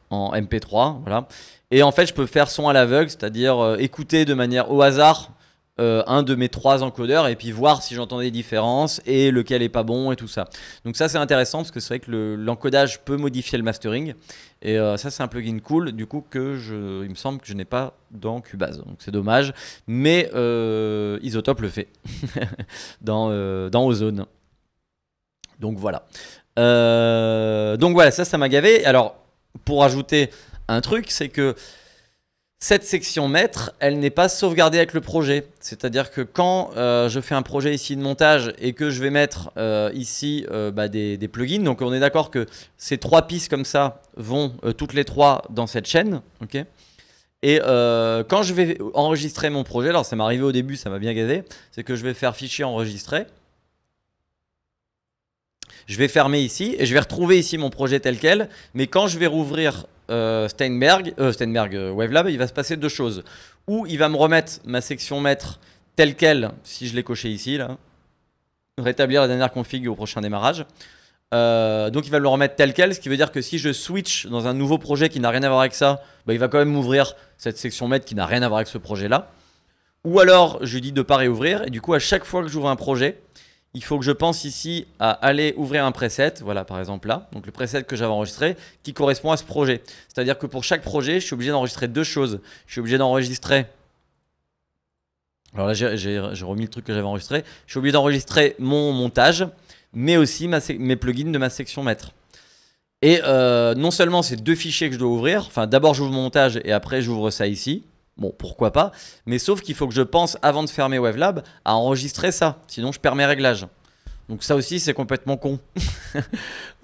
[SPEAKER 1] MP3, voilà. et en fait je peux faire son à l'aveugle, c'est-à-dire écouter de manière au hasard euh, un de mes trois encodeurs et puis voir si j'entends des différences et lequel est pas bon et tout ça. Donc ça c'est intéressant parce que c'est vrai que l'encodage peut modifier le mastering et euh, ça c'est un plugin cool du coup que il me semble que je n'ai pas dans Cubase donc c'est dommage mais euh, Isotope le fait dans, dans Ozone. Donc voilà. donc voilà ça ça m'a gavé. Alors pour ajouter un truc c'est que cette section maître, elle n'est pas sauvegardée avec le projet. C'est-à-dire que quand euh, je fais un projet ici de montage et que je vais mettre euh, ici euh, bah, des, plugins, donc on est d'accord que ces trois pistes comme ça vont toutes les trois dans cette chaîne. ok et quand je vais enregistrer mon projet, alors ça m'est arrivé au début, ça m'a bien gazé, c'est que je vais faire fichier enregistrer. Je vais fermer ici et je vais retrouver ici mon projet tel quel. Mais quand je vais rouvrir euh, Steinberg, euh, Steinberg euh, Wavelab, il va se passer deux choses. Ou il va me remettre ma section maître telle qu'elle, si je l'ai coché ici, là, rétablir la dernière config au prochain démarrage. donc il va me le remettre tel quel, ce qui veut dire que si je switch dans un nouveau projet qui n'a rien à voir avec ça, bah, il va quand même m'ouvrir cette section maître qui n'a rien à voir avec ce projet-là. Ou alors je lui dis de ne pas réouvrir, et du coup à chaque fois que j'ouvre un projet, il faut que je pense ici à aller ouvrir un preset, voilà par exemple là, donc le preset que j'avais enregistré qui correspond à ce projet. C'est-à-dire que pour chaque projet, je suis obligé d'enregistrer deux choses. Je suis obligé d'enregistrer, alors là j'ai remis le truc que j'avais enregistré, je suis obligé d'enregistrer mon montage, mais aussi mes plugins de ma section maître. Et euh, non seulement ces deux fichiers que je dois ouvrir, enfin d'abord j'ouvre mon montage et après j'ouvre ça ici, Bon, pourquoi pas, mais sauf qu'il faut que je pense, avant de fermer WaveLab, à enregistrer ça, sinon je perds mes réglages. Donc ça aussi, c'est complètement con.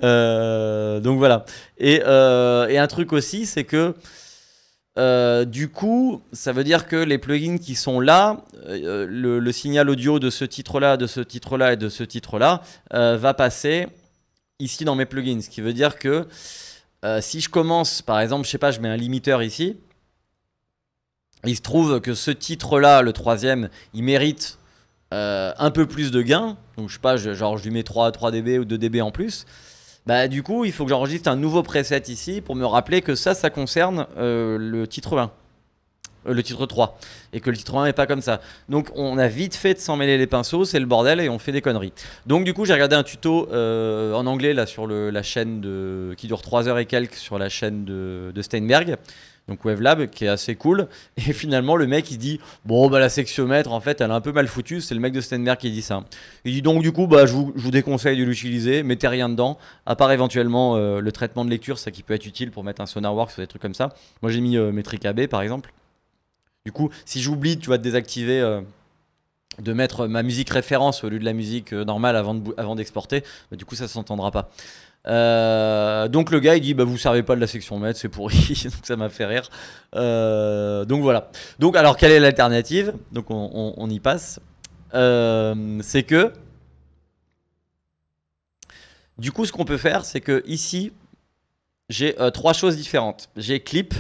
[SPEAKER 1] Euh, donc voilà. Euh, et, un truc aussi, c'est que euh, du coup, ça veut dire que les plugins qui sont là, le, le, signal audio de ce titre-là, de ce titre-là et de ce titre-là, va passer ici dans mes plugins. Ce qui veut dire que si je commence, par exemple, je sais pas, je mets un limiteur ici, il se trouve que ce titre-là, le troisième, il mérite euh, un peu plus de gains. Donc je sais pas, genre je lui mets 3, 3 dB ou 2 dB en plus. Bah du coup, il faut que j'enregistre un nouveau preset ici pour me rappeler que ça, ça concerne euh, le titre 1. Euh, le titre 3. Et que le titre 1 n'est pas comme ça. Donc on a vite fait de s'en mêler les pinceaux, c'est le bordel et on fait des conneries. Donc du coup, j'ai regardé un tuto en anglais là sur la chaîne de... qui dure 3 heures et quelques sur la chaîne de, de Steinberg donc WaveLab, qui est assez cool. Et finalement, le mec, il dit Bon, bah, la sexiomètre, en fait, elle est un peu mal foutue. C'est le mec de Steinberg qui dit ça. Il dit donc, du coup, bah, je, vous, je vous déconseille de l'utiliser, mettez rien dedans, à part éventuellement euh, le traitement de lecture, ça qui peut être utile pour mettre un sonar work ou des trucs comme ça. Moi, j'ai mis euh, métrique Metric AB, par exemple. Du coup, si j'oublie, tu vas de désactiver. Euh, de mettre ma musique référence au lieu de la musique normale avant d'exporter, bah, du coup ça s'entendra pas. Euh, donc le gars il dit bah vous servez pas de la section maître c'est pourri donc ça m'a fait rire euh, donc voilà donc alors quelle est l'alternative donc on, y passe euh, c'est que du coup ce qu'on peut faire c'est que ici j'ai trois choses différentes j'ai clip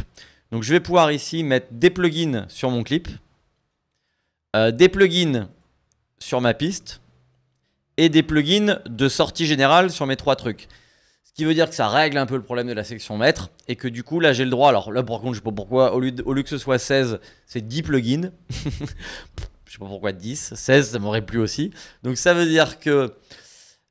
[SPEAKER 1] donc je vais pouvoir ici mettre des plugins sur mon clip des plugins sur ma piste et des plugins de sortie générale sur mes trois trucs qui veut dire que ça règle un peu le problème de la section mètre et que du coup là j'ai le droit, alors là par contre je sais pas pourquoi, au lieu, au lieu que ce soit 16, c'est 10 plugins, je sais pas pourquoi 10, 16 ça m'aurait plu aussi, donc ça veut dire que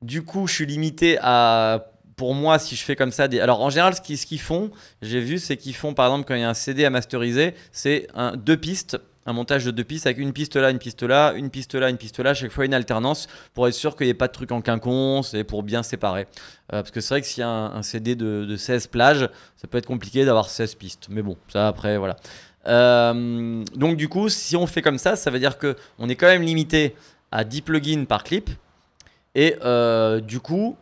[SPEAKER 1] du coup je suis limité à, pour moi si je fais comme ça, des... alors en général ce qu'ils font, j'ai vu c'est qu'ils font par exemple quand il y a un CD à masteriser, c'est deux pistes un montage de deux pistes avec une piste là, une piste là, une piste là, une piste là, chaque fois une alternance pour être sûr qu'il n'y ait pas de truc en quinconce et pour bien séparer. Euh, parce que c'est vrai que s'il y a un, CD de, 16 plages, ça peut être compliqué d'avoir 16 pistes. Mais bon, ça après, voilà. Euh, donc du coup, si on fait comme ça, ça veut dire que on est quand même limité à 10 plugins par clip. Et euh, du coup,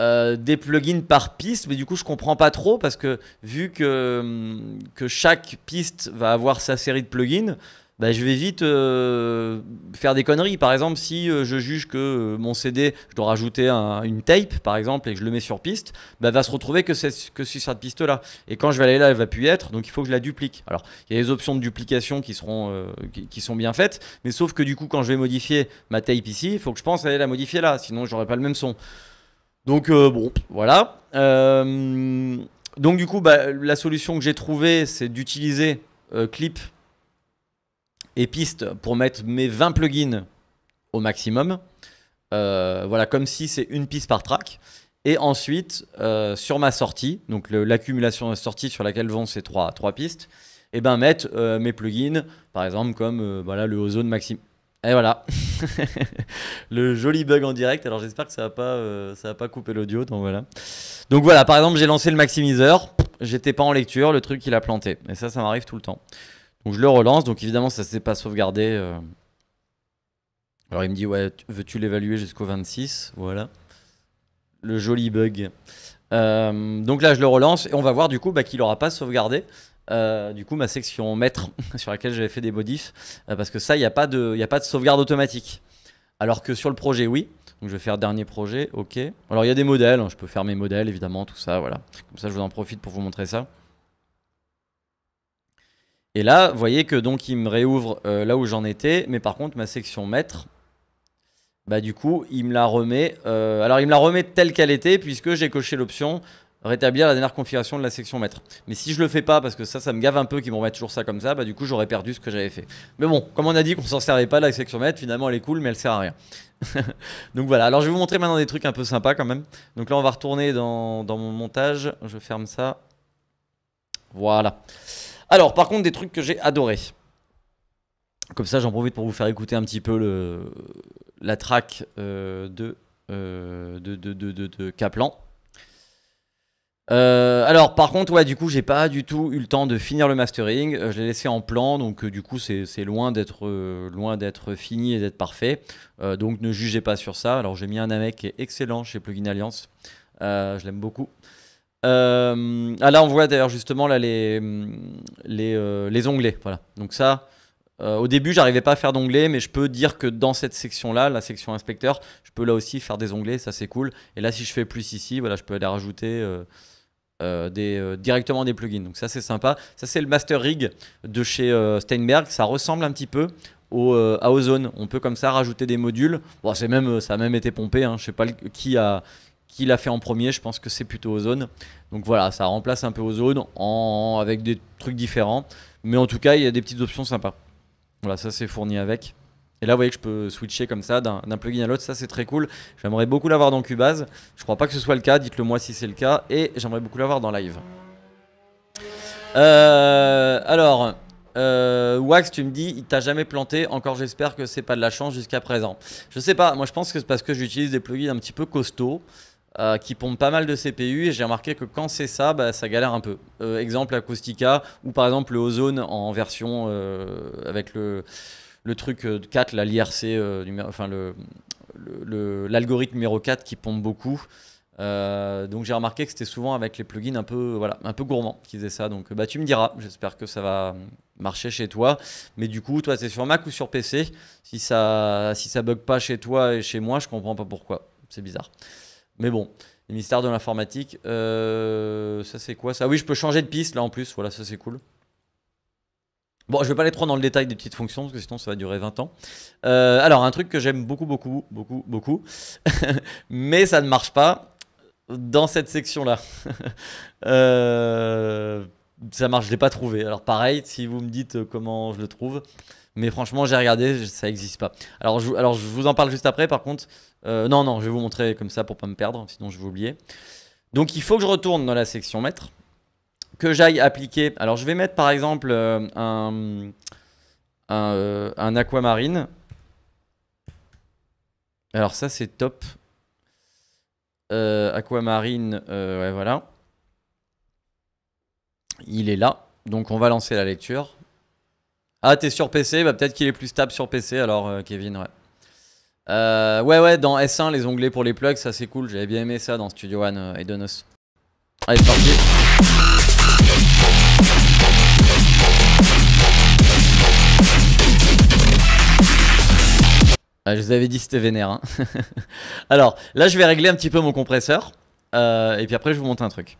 [SPEAKER 1] euh, des plugins par piste, mais du coup je comprends pas trop parce que vu que, hum, chaque piste va avoir sa série de plugins, bah, je vais vite euh, faire des conneries. Par exemple, si euh, je juge que mon CD, je dois rajouter une tape, par exemple, et que je le mets sur piste, elle bah, va se retrouver que, que sur cette piste-là. Et quand je vais aller là, elle va plus être, donc il faut que je la duplique. Alors, il y a des options de duplication qui, seront, sont bien faites, mais sauf que du coup, quand je vais modifier ma tape ici, il faut que je pense aller la modifier là, sinon j'aurai pas le même son. Donc euh, bon, voilà. Euh, donc du coup, bah, la solution que j'ai trouvée, c'est d'utiliser clips euh, Clip et Piste pour mettre mes 20 plugins au maximum. voilà, comme si c'est une piste par track. Et ensuite, sur ma sortie, donc l'accumulation de sortie sur laquelle vont ces trois, pistes, et eh ben mettre mes plugins, par exemple comme voilà, le ozone maximum et voilà, le joli bug en direct. Alors j'espère que ça va pas, euh, ça va pas couper l'audio. Donc voilà. Donc voilà. Par exemple, j'ai lancé le maximiseur. J'étais pas en lecture, le truc il a planté. Et ça, ça m'arrive tout le temps. Donc je le relance. Donc évidemment, ça s'est pas sauvegardé. Euh. Alors il me dit ouais, veux-tu l'évaluer jusqu'au 26 Voilà. Le joli bug. Euh, donc là, je le relance et on va voir du coup bah, qu'il aura pas sauvegardé. Euh, du coup, ma section maître sur laquelle j'avais fait des modifs, euh, parce que ça, il n'y a, pas de, y a pas de sauvegarde automatique. Alors que sur le projet, oui. Donc je vais faire dernier projet, ok. Alors il y a des modèles, hein. je peux faire mes modèles évidemment, tout ça, voilà. Comme ça, je vous en profite pour vous montrer ça. Et là, vous voyez que donc il me réouvre euh, là où j'en étais, mais par contre ma section maître, bah du coup il me la remet. alors il me la remet telle qu'elle était puisque j'ai coché l'option rétablir la dernière configuration de la section maître. Mais si je le fais pas, parce que ça, ça me gave un peu qu'ils vont mettre toujours ça comme ça, bah du coup j'aurais perdu ce que j'avais fait. Mais bon, comme on a dit qu'on s'en servait pas, la section maître, finalement elle est cool, mais elle sert à rien. Donc voilà, alors je vais vous montrer maintenant des trucs un peu sympas quand même. Donc là on va retourner dans, mon montage, je ferme ça. Voilà. Alors par contre des trucs que j'ai adoré. Comme ça j'en profite pour vous faire écouter un petit peu le, la track euh, de, euh, de, de euh, alors par contre, ouais, du coup, j'ai pas du tout eu le temps de finir le mastering. Euh, je l'ai laissé en plan, donc euh, du coup, c'est loin d'être loin d'être fini et d'être parfait. donc ne jugez pas sur ça. Alors j'ai mis un mec qui est excellent chez Plugin Alliance. je l'aime beaucoup. Ah, là, on voit d'ailleurs justement là les les, onglets. Voilà. Donc ça. au début, j'arrivais pas à faire d'onglets, mais je peux dire que dans cette section-là, la section inspecteur, je peux là aussi faire des onglets, ça c'est cool. Et là, si je fais plus ici, voilà, je peux aller rajouter euh, euh, directement des plugins. Donc ça c'est sympa. Ça c'est le Master Rig de chez euh, Steinberg. Ça ressemble un petit peu à Ozone. On peut comme ça rajouter des modules. Bon, c'est même, ça a même été pompé. Hein. Je sais pas qui a qui l'a fait en premier, je pense que c'est plutôt Ozone. Donc voilà, ça remplace un peu Ozone en, avec des trucs différents. Mais en tout cas, il y a des petites options sympas. Voilà, ça c'est fourni avec. Et là, vous voyez que je peux switcher comme ça d'un plugin à l'autre. Ça, c'est très cool. J'aimerais beaucoup l'avoir dans Cubase. Je crois pas que ce soit le cas. Dites-le moi si c'est le cas. Et j'aimerais beaucoup l'avoir dans Live. Euh, alors, euh, Wax, tu me dis, il t'a jamais planté. Encore, j'espère que c'est pas de la chance jusqu'à présent. Je sais pas. Moi, je pense que c'est parce que j'utilise des plugins un petit peu costauds. Euh, qui pompent pas mal de CPU et j'ai remarqué que quand c'est ça, bah, ça galère un peu. exemple Acoustica ou par exemple le Ozone en version avec le, le truc 4, euh, l'IRC, euh, enfin, l'algorithme le, numéro 4 qui pompe beaucoup. Euh, donc j'ai remarqué que c'était souvent avec les plugins un peu, voilà, un peu gourmands qui faisaient ça. Donc bah, tu me diras, j'espère que ça va marcher chez toi. Mais du coup, toi, c'est sur Mac ou sur PC Si ça si ça bug pas chez toi et chez moi, je comprends pas pourquoi. C'est bizarre. Mais bon, les mystères de l'informatique, ça c'est quoi ça Oui, je peux changer de piste là en plus, voilà, ça c'est cool. Bon, je ne vais pas aller trop dans le détail des petites fonctions parce que sinon ça va durer 20 ans. Euh, alors, un truc que j'aime beaucoup, beaucoup, beaucoup, beaucoup, mais ça ne marche pas dans cette section-là. Euh, ça marche, je ne l'ai pas trouvé. Alors, pareil, si vous me dites euh, comment je le trouve, mais franchement, j'ai regardé, ça n'existe pas. Alors je, alors, je vous en parle juste après. Par contre, non, non, je vais vous montrer comme ça pour ne pas me perdre, sinon je vais oublier. Donc, il faut que je retourne dans la section maître que j'aille appliquer. Alors je vais mettre par exemple euh, un, euh, un, aquamarine. Alors ça c'est top. Euh, aquamarine, ouais voilà. Il est là, donc on va lancer la lecture. Ah t'es sur PC, bah, peut-être qu'il est plus stable sur PC alors Kevin, ouais. ouais, ouais, dans S1, les onglets pour les plugs, ça c'est cool. J'avais bien aimé ça dans Studio One et Donos. Allez, parti. Ah, je vous avais dit c'était vénère. Hein. Alors là je vais régler un petit peu mon compresseur euh, et puis après je vous montre un truc.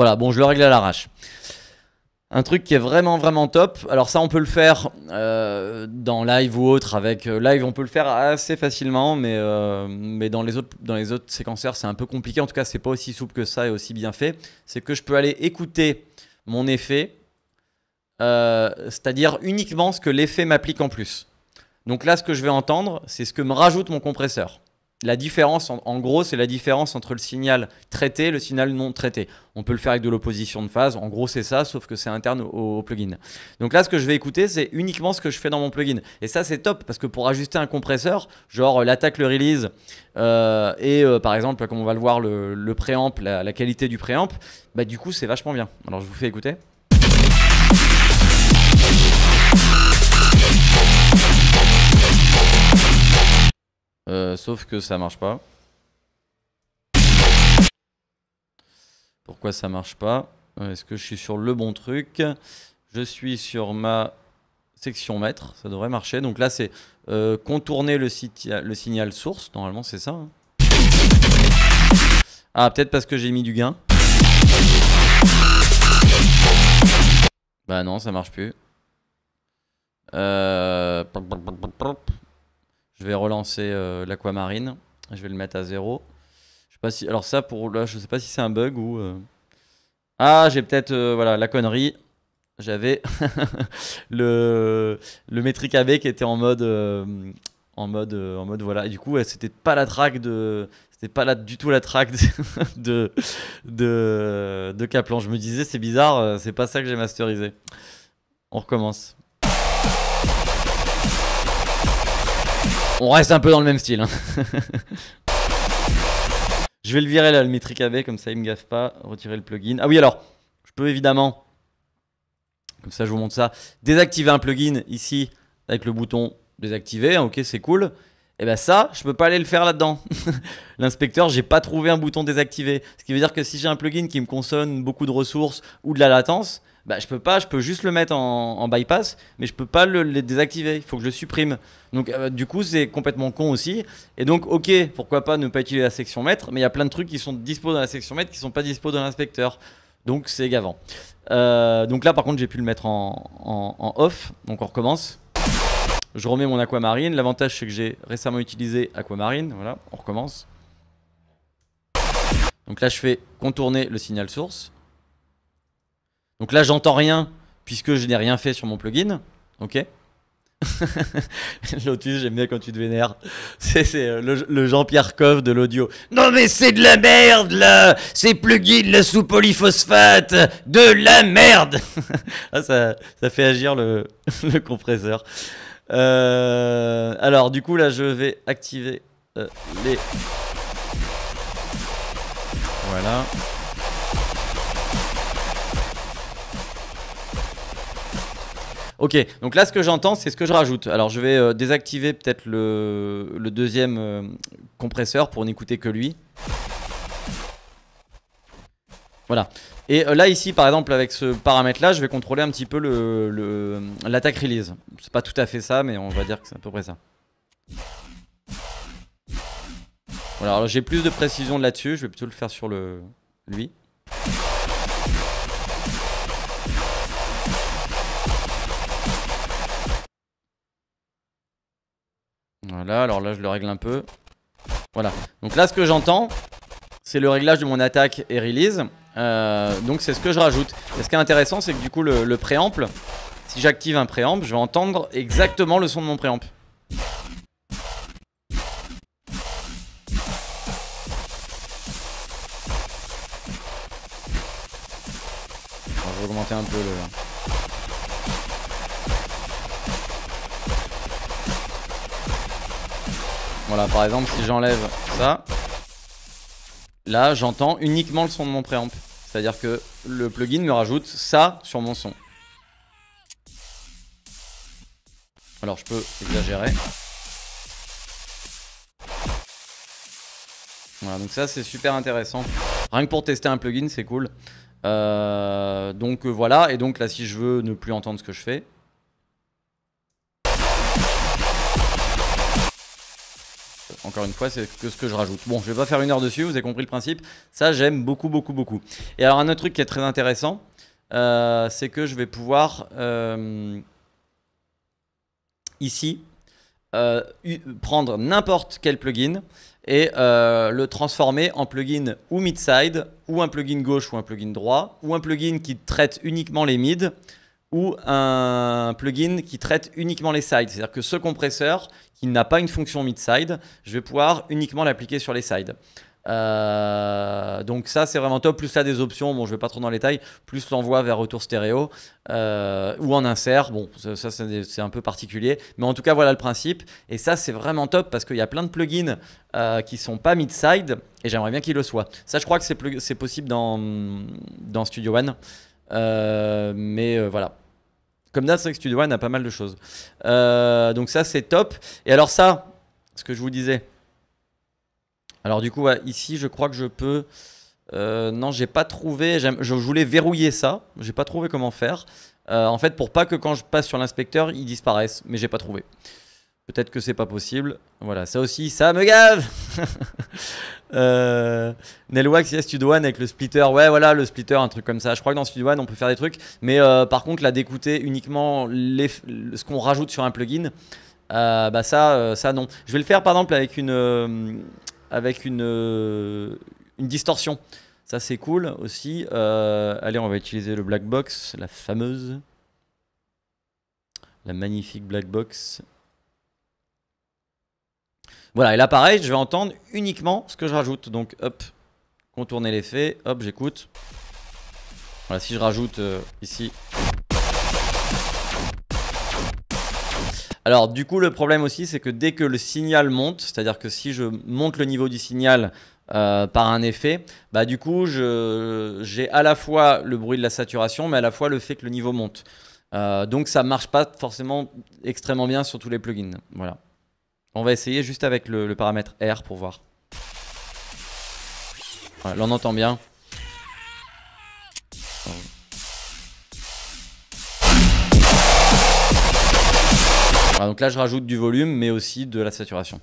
[SPEAKER 1] Voilà, bon, je le règle à l'arrache. Un truc qui est vraiment vraiment top. Alors ça, on peut le faire euh, dans live ou autre. Avec euh, live, on peut le faire assez facilement, mais euh, mais dans les autres dans les autres séquenceurs, c'est un peu compliqué. En tout cas, c'est pas aussi souple que ça et aussi bien fait. C'est que je peux aller écouter mon effet, c'est-à-dire uniquement ce que l'effet m'applique en plus. Donc là, ce que je vais entendre, c'est ce que me rajoute mon compresseur. La différence, en, gros, c'est la différence entre le signal traité et le signal non traité. On peut le faire avec de l'opposition de phase. En gros, c'est ça, sauf que c'est interne au, plugin. Donc là, ce que je vais écouter, c'est uniquement ce que je fais dans mon plugin. Et ça, c'est top parce que pour ajuster un compresseur, genre euh, l'attaque, le release euh, et euh, par exemple, comme on va le voir, le, préamp, la, qualité du préamp, bah du coup, c'est vachement bien. Alors, je vous fais écouter. Euh, sauf que ça marche pas. Pourquoi ça marche pas euh, Est-ce que je suis sur le bon truc Je suis sur ma section maître. ça devrait marcher. Donc là, c'est euh, contourner le, le, signal source, normalement c'est ça. Hein. Ah, peut-être parce que j'ai mis du gain. Bah non, ça marche plus. Je vais relancer euh, l'aquamarine. Je vais le mettre à zéro. Je sais pas si. Alors ça pour là, je sais pas si c'est un bug ou. Euh. Ah, j'ai peut-être euh, voilà la connerie. J'avais le le métrique AB qui était en mode en mode en mode voilà. du coup, c'était pas la track de c'était pas là du tout la track de de de, Kaplan. Je me disais c'est bizarre, c'est pas ça que j'ai masterisé. On recommence. On reste un peu dans le même style. Hein. je vais le virer là, le métrique AB, comme ça il me gaffe pas. Retirer le plugin. Ah oui, alors, je peux évidemment, comme ça je vous montre ça, désactiver un plugin ici avec le bouton désactiver. Hein, ok, c'est cool. Et eh ben ça, je peux pas aller le faire là-dedans. L'inspecteur, j'ai pas trouvé un bouton désactiver. Ce qui veut dire que si j'ai un plugin qui me consomme beaucoup de ressources ou de la latence, bah, je peux pas, je peux juste le mettre en, bypass, mais je peux pas le, désactiver. Il faut que je le supprime. Donc, euh, du coup, c'est complètement con aussi. Et donc, ok, pourquoi pas ne pas utiliser la section maître, mais il y a plein de trucs qui sont dispo dans la section maître qui sont pas dispo dans l'inspecteur. Donc, c'est gavant. Euh, donc là, par contre, j'ai pu le mettre en, en, off. Donc, on recommence. Je remets mon aquamarine. L'avantage, c'est que j'ai récemment utilisé aquamarine. Voilà, on recommence. Donc là, je fais contourner le signal source. Donc là, j'entends rien puisque je n'ai rien fait sur mon plugin. Ok Lotus, j'aime bien quand tu te vénères. C'est euh, le, Jean-Pierre Cove de l'audio. Non mais c'est de la merde là Ces plugins là sous polyphosphate De la merde ah, ça, fait agir le, compresseur. Euh, alors du coup là je vais activer euh, les... Voilà. Ok, donc là, ce que j'entends, c'est ce que je rajoute. Alors, je vais euh, désactiver peut-être le, deuxième euh, compresseur pour n'écouter que lui. Voilà. Et euh, là, ici, par exemple, avec ce paramètre-là, je vais contrôler un petit peu l'attaque le, release. C'est pas tout à fait ça, mais on va dire que c'est à peu près ça. Voilà, alors j'ai plus de précision là-dessus. Je vais plutôt le faire sur le lui. Voilà, alors là je le règle un peu. Voilà, donc là ce que j'entends, c'est le réglage de mon attaque et release. Euh, donc c'est ce que je rajoute. Et ce qui est intéressant, c'est que du coup le, préample, si j'active un préample, je vais entendre exactement le son de mon préample. augmenter un peu le... Voilà, par exemple, si j'enlève ça, là, j'entends uniquement le son de mon préamp. C'est-à-dire que le plugin me rajoute ça sur mon son. Alors, je peux exagérer. Voilà, donc ça, c'est super intéressant. Rien que pour tester un plugin, c'est cool. Euh, donc euh, voilà, et donc là, si je veux ne plus entendre ce que je fais, Encore une fois, c'est que ce que je rajoute. Bon, je vais pas faire une heure dessus, vous avez compris le principe. Ça, j'aime beaucoup, beaucoup, beaucoup. Et alors, un autre truc qui est très intéressant, euh, c'est que je vais pouvoir, euh, ici, euh, prendre n'importe quel plugin et le transformer en plugin ou mid-side, ou un plugin gauche ou un plugin droit, ou un plugin qui traite uniquement les mids ou un plugin qui traite uniquement les sides. C'est-à-dire que ce compresseur qui n'a pas une fonction mid-side, je vais pouvoir uniquement l'appliquer sur les sides. Euh, donc ça c'est vraiment top, plus là des options, bon je vais pas trop dans les détails, plus l'envoi vers retour stéréo euh, ou en insert, bon ça, c'est un peu particulier, mais en tout cas voilà le principe, et ça c'est vraiment top parce qu'il y a plein de plugins euh, qui sont pas mid-side, et j'aimerais bien qu'ils le soient. Ça je crois que c'est possible dans Studio One, euh, mais voilà. Comme d'hab, c'est Studio One a pas mal de choses. Euh, donc ça, c'est top. Et alors ça, ce que je vous disais. Alors du coup, ici, je crois que je peux... Euh, non, j'ai pas trouvé. Je, voulais verrouiller ça. J'ai pas trouvé comment faire. Euh, en fait, pour pas que quand je passe sur l'inspecteur, il disparaisse. Mais j'ai pas trouvé. Peut-être que c'est pas possible. Voilà, ça aussi, ça me gave Euh, Nelwax, Studio One avec le splitter. Ouais, voilà, le splitter, un truc comme ça. Je crois que dans Studio One, on peut faire des trucs. Mais euh, par contre, là, d'écouter uniquement les, ce qu'on rajoute sur un plugin, euh, bah ça, euh, ça non. Je vais le faire par exemple avec une, avec une, une distorsion. Ça, c'est cool aussi. allez, on va utiliser le black box, la fameuse. La magnifique black box. Voilà, et là pareil, je vais entendre uniquement ce que je rajoute. Donc hop, contourner l'effet, hop, j'écoute. Voilà, si je rajoute euh, ici. Alors du coup, le problème aussi, c'est que dès que le signal monte, c'est-à-dire que si je monte le niveau du signal euh, par un effet, bah du coup, j'ai à la fois le bruit de la saturation, mais à la fois le fait que le niveau monte. Euh, donc ça marche pas forcément extrêmement bien sur tous les plugins. Voilà. On va essayer juste avec le, paramètre R pour voir. là on entend bien. Ah, donc là je rajoute du volume mais aussi de la saturation.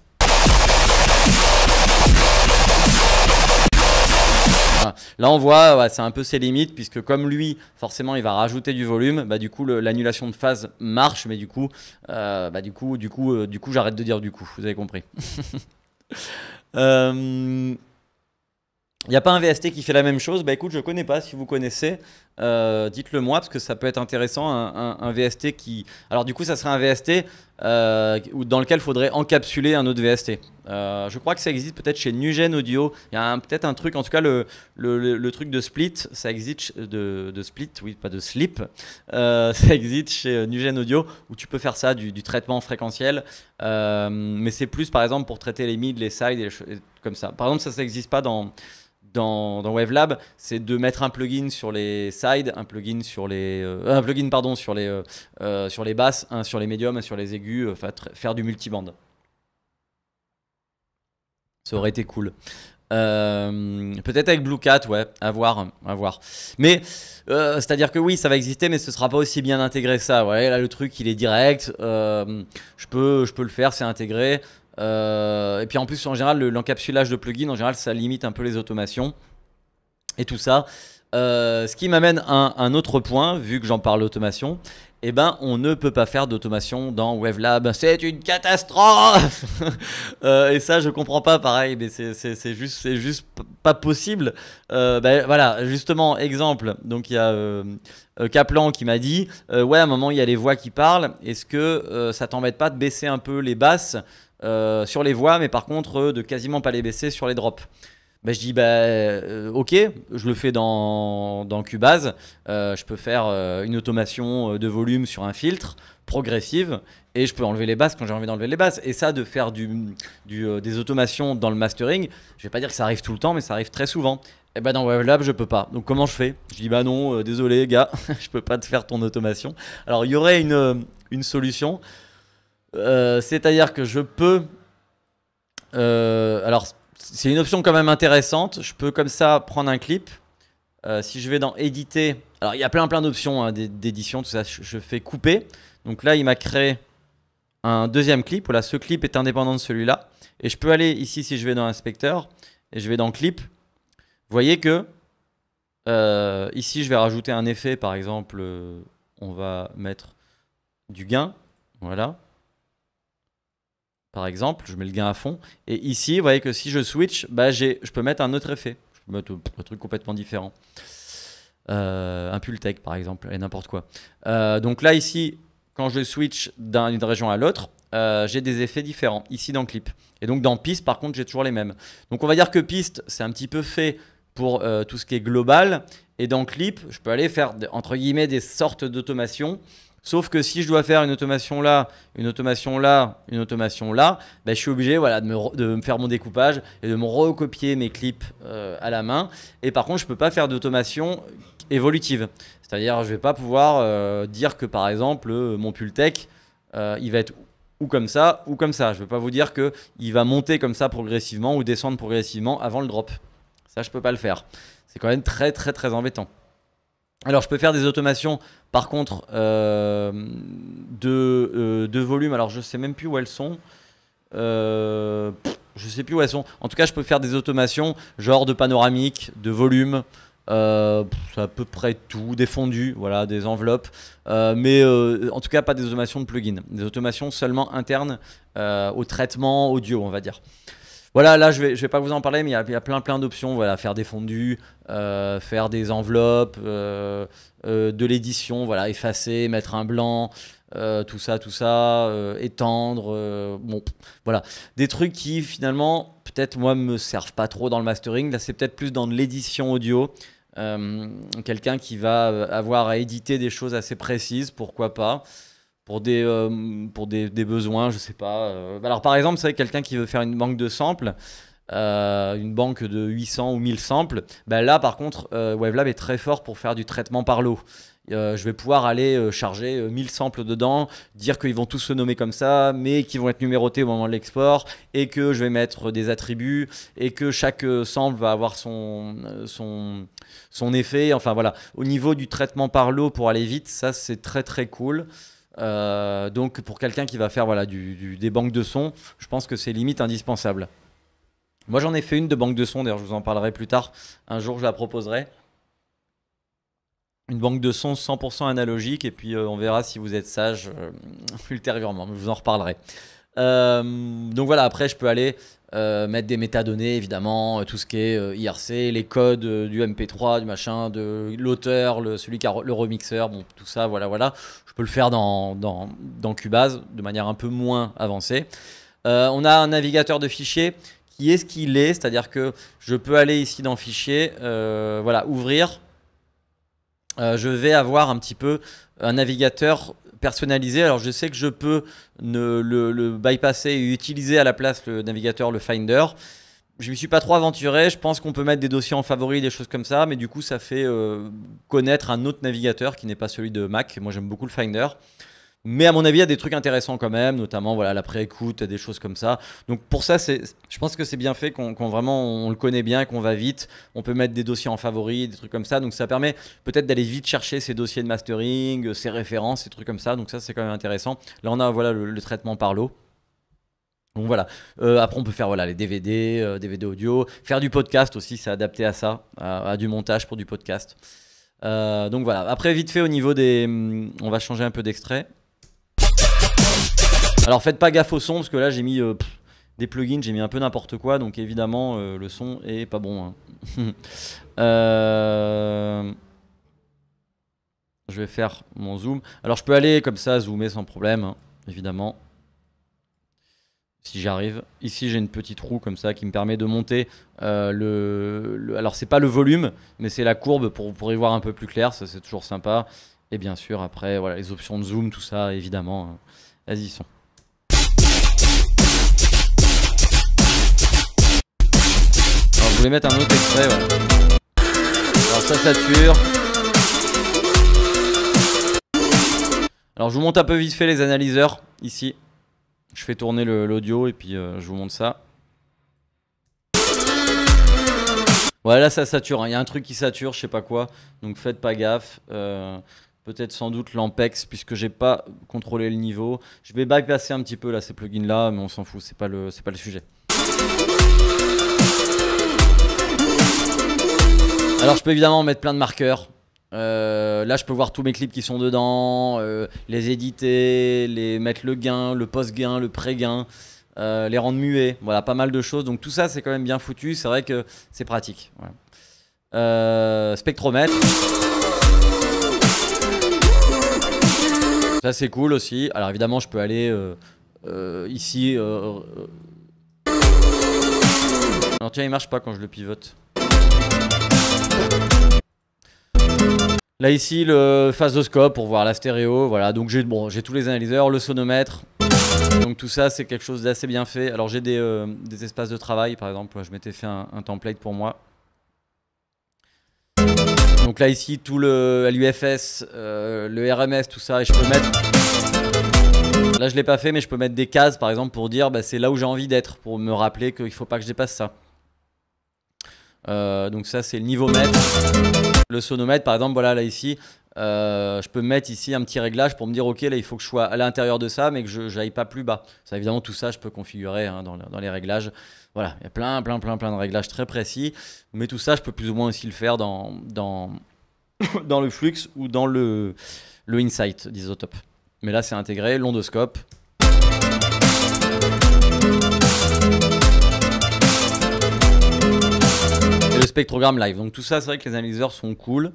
[SPEAKER 1] là, on voit, c'est un peu ses limites, puisque comme lui, forcément, il va rajouter du volume, bah, du coup, l'annulation de phase marche, mais du coup, euh, bah, du coup, du coup, euh, du coup, j'arrête de dire du coup, vous avez compris. Il n'y euh, a pas un VST qui fait la même chose Bah écoute, je ne connais pas. Si vous connaissez, dites-le moi parce que ça peut être intéressant. Un, un, VST qui. Alors du coup, ça serait un VST euh, dans lequel il faudrait encapsuler un autre VST. Euh, je crois que ça existe peut-être chez Nugen Audio. Il y a peut-être un truc, en tout cas le, truc de Split, ça existe de, Split, oui, pas de Slip, euh, ça existe chez euh, Nugen Audio où tu peux faire ça, du, traitement fréquentiel. mais c'est plus par exemple pour traiter les mids les sides, et comme ça. Par exemple, ça, ça n'existe pas dans, dans, dans WaveLab, c'est de mettre un plugin sur les sides, un plugin sur les, euh, un plugin pardon sur les, euh, euh, sur les basses, sur les médiums, sur les aigus, faire du multiband. Ça aurait été cool. peut-être avec Blue Cat, ouais, à voir, à voir. Mais c'est-à-dire que oui, ça va exister, mais ce sera pas aussi bien intégré que ça. Ouais, là le truc il est direct. je peux, je peux le faire, c'est intégré. Euh, et puis en plus, en général, l'encapsulage de plugins, en général, ça limite un peu les automations et tout ça. Euh, ce qui m'amène à un autre point, vu que j'en parle d'automation, eh ben, on ne peut pas faire d'automation dans Wavelab. C'est une catastrophe euh, Et ça, je comprends pas, pareil, mais c'est juste, c'est juste pas possible. ben, voilà, justement, exemple. Donc, il y a Kaplan qui m'a dit, ouais, à un moment, il y a les voix qui parlent. Est-ce que ça t'embête pas de baisser un peu les basses euh, sur les voies, mais par contre euh, de quasiment pas les baisser sur les drops. Bah, je dis bah, euh, ok, je le fais dans, dans Cubase, je peux faire une automation de volume sur un filtre progressive et je peux enlever les basses quand j'ai envie d'enlever les basses. Et ça, de faire du, des automations dans le mastering, je vais pas dire que ça arrive tout le temps, mais ça arrive très souvent. Et eh ben dans WebLab, je peux pas. Donc comment je fais Je dis bah non, désolé gars, je peux pas te faire ton automation. Alors il y aurait une, une solution. Euh, c'est-à-dire que je peux... Euh, alors, c'est une option quand même intéressante. Je peux comme ça prendre un clip. Euh, si je vais dans éditer, alors il y a plein plein d'options hein, d'édition, tout ça. Je, fais couper. Donc là, il m'a créé un deuxième clip. Voilà, ce clip est indépendant de celui-là. Et je peux aller ici si je vais dans inspecteur et je vais dans clip. voyez que ici, je vais rajouter un effet. Par exemple, on va mettre du gain. Voilà par exemple, je mets le gain à fond. Et ici, vous voyez que si je switch, bah, je peux mettre un autre effet. Je peux mettre un truc complètement différent. Euh, un pull tech, par exemple, et n'importe quoi. Euh, donc là, ici, quand je switch d'une région à l'autre, euh, j'ai des effets différents, ici dans clip. Et donc dans piste, par contre, j'ai toujours les mêmes. Donc on va dire que piste, c'est un petit peu fait pour tout ce qui est global. Et dans clip, je peux aller faire, entre guillemets, des sortes d'automations Sauf que si je dois faire une automation là, une automation là, une automation là, bah, je suis obligé voilà, de me, faire mon découpage et de me recopier mes clips euh, à la main. Et par contre, je ne peux pas faire d'automation évolutive. C'est-à-dire, je ne vais pas pouvoir euh, dire que par exemple, euh, mon pull tech, il va être ou comme ça ou comme ça. Je ne vais pas vous dire que il va monter comme ça progressivement ou descendre progressivement avant le drop. Ça, je peux pas le faire. C'est quand même très très très embêtant. Alors je peux faire des automations par contre euh, euh, de, volume, alors je sais même plus où elles sont. je euh, ne je sais plus où elles sont. En tout cas je peux faire des automations genre de panoramique, de volume. c'est à peu près tout, des fondus, voilà, des enveloppes, mais en tout cas pas des automations de plugin des automations seulement internes au traitement audio, on va dire. Voilà, là, je vais, vais pas vous en parler, mais il y a, plein, plein d'options. Voilà, faire des fondus, euh, faire des enveloppes, euh, euh, de l'édition, voilà, effacer, mettre un blanc, tout ça, tout ça, étendre. bon, voilà. Des trucs qui, finalement, peut-être, moi, me servent pas trop dans le mastering. Là, c'est peut-être plus dans l'édition audio. Quelqu'un qui va avoir à éditer des choses assez précises, pourquoi pas pour des, euh, pour des, des, besoins, je sais pas. Euh. Alors par exemple, c'est quelqu'un qui veut faire une banque de samples, euh, une banque de 800 ou 1000 samples, ben là par contre, WaveLab est très fort pour faire du traitement par lot. je vais pouvoir aller charger 1000 samples dedans, dire qu'ils vont tous se nommer comme ça, mais qu'ils vont être numérotés au moment de l'export, et que je vais mettre des attributs, et que chaque sample va avoir son, son, son effet. Enfin voilà, au niveau du traitement par lot pour aller vite, ça c'est très très cool. Euh, donc pour quelqu'un qui va faire voilà, du, des banques de sons, je pense que c'est limite indispensable. Moi j'en ai fait une de banque de sons, d'ailleurs je vous en parlerai plus tard, un jour je la proposerai. Une banque de sons 100% analogique et puis euh, on verra si vous êtes sage euh, ultérieurement, je vous en reparlerai. donc voilà, après je peux aller euh, mettre des métadonnées évidemment, euh, tout ce qui est euh, IRC, les codes du MP3, du machin, de l'auteur, le, celui qui a le remixeur, bon, tout ça, voilà, voilà. Je peux le faire dans, dans, Cubase de manière un peu moins avancée. on a un navigateur de fichiers qui est ce qu'il est, c'est-à-dire que je peux aller ici dans Fichier, voilà, ouvrir, euh, je vais avoir un petit peu un navigateur personnalisé. Alors je sais que je peux le, bypasser et utiliser à la place le navigateur, le Finder. Je ne m'y suis pas trop aventuré, je pense qu'on peut mettre des dossiers en favori, des choses comme ça, mais du coup ça fait euh, connaître un autre navigateur qui n'est pas celui de Mac. Moi j'aime beaucoup le Finder. Mais à mon avis, il y a des trucs intéressants quand même, notamment voilà la pré-écoute, des choses comme ça. Donc pour ça, c'est, je pense que c'est bien fait qu'on, vraiment on le connaît bien, qu'on va vite. On peut mettre des dossiers en favori, des trucs comme ça. Donc ça permet peut-être d'aller vite chercher ces dossiers de mastering, euh, ces références, ces trucs comme ça. Donc ça, c'est quand même intéressant. Là, on a voilà le, traitement par l'eau. Donc voilà. Euh, après, on peut faire voilà, les DVD, DVD euh, audio, faire du podcast aussi, c'est adapté à ça, à, du montage pour du podcast. donc voilà. Après, vite fait, au niveau des. Hum, on va changer un peu d'extrait. Alors faites pas gaffe au son parce que là j'ai mis euh, des plugins, j'ai mis un peu n'importe quoi, donc évidemment euh, le son est pas bon. Hein. Euh, je vais faire mon zoom. Alors je peux aller comme ça zoomer sans problème, hein, évidemment. Si j'arrive. Ici j'ai une petite roue comme ça qui me permet de monter le, Alors c'est pas le volume, mais c'est la courbe pour, y voir un peu plus clair, ça c'est toujours sympa. Et bien sûr après voilà les options de zoom, tout ça évidemment. Hein. vas y sont. je voulais mettre un autre extrait. Alors ça sature. Alors je vous montre un peu vite fait les analyseurs ici. Je fais tourner l'audio et puis euh, je vous montre ça. Voilà, ça sature. Hein. Il y a un truc qui sature, je sais pas quoi. Donc faites pas gaffe. Euh, peut-être sans doute l'ampex, puisque j'ai pas contrôlé le niveau. Je vais bypasser un petit peu là ces plugins là, mais on s'en fout, c'est pas le, c'est pas le sujet. Alors je peux évidemment mettre plein de marqueurs. Euh, là, je peux voir tous mes clips qui sont dedans, euh, les éditer, les mettre le gain, le post-gain, le pré-gain, euh, les rendre muets. Voilà, pas mal de choses. Donc tout ça, c'est quand même bien foutu. C'est vrai que c'est pratique. spectromètre. Ça, c'est cool aussi. Alors évidemment, je peux aller ici. Non, tiens, il marche pas quand je le pivote. Là ici le phasoscope pour voir la stéréo, voilà. Donc j'ai j'ai tous les analyseurs, le sonomètre. Donc tout ça c'est quelque chose d'assez bien fait. Alors j'ai des, euh, espaces de travail par exemple, je m'étais fait un, template pour moi. Donc là ici tout le l'UFS, euh, le RMS, tout ça, et je peux mettre. Là je l'ai pas fait mais je peux mettre des cases par exemple pour dire bah, c'est là où j'ai envie d'être, pour me rappeler qu'il faut pas que je dépasse ça. Euh, donc ça c'est le niveau mètre. Le sonomètre, par exemple, voilà, là ici, euh, je peux mettre ici un petit réglage pour me dire, ok, là, il faut que je sois à l'intérieur de ça, mais que je n'aille pas plus bas. Ça, évidemment, tout ça, je peux configurer hein, dans, les réglages. Voilà, il y a plein, plein, plein, plein de réglages très précis. Mais tout ça, je peux plus ou moins aussi le faire dans, dans, dans le flux ou dans le, le insight d'Isotope. Mais là, c'est intégré, l'ondoscope, spectrogramme live. Donc tout ça, c'est vrai que les analyseurs sont cool.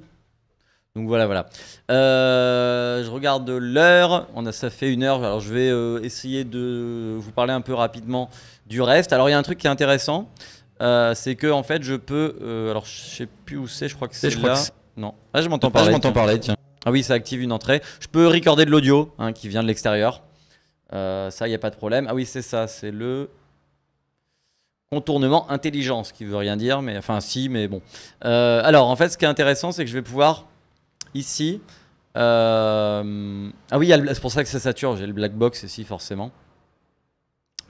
[SPEAKER 1] Donc voilà, voilà. Euh, je regarde l'heure. On a ça fait une heure. Alors je vais euh, essayer de vous parler un peu rapidement du reste. Alors il y a un truc qui est intéressant, euh, c'est que en fait je peux. alors je sais plus où c'est. Je crois que c'est là. non. Ah, je m'entends pas ah, je m'entends parler. Tiens. Ah oui, ça active une entrée. Je peux recorder de l'audio hein, qui vient de l'extérieur. ça, il n'y a pas de problème. Ah oui, c'est ça. C'est le contournement intelligence ce qui veut rien dire, mais enfin si, mais bon. Euh, alors en fait, ce qui est intéressant, c'est que je vais pouvoir ici. Euh, ah oui, c'est pour ça que ça sature. J'ai le black box ici forcément.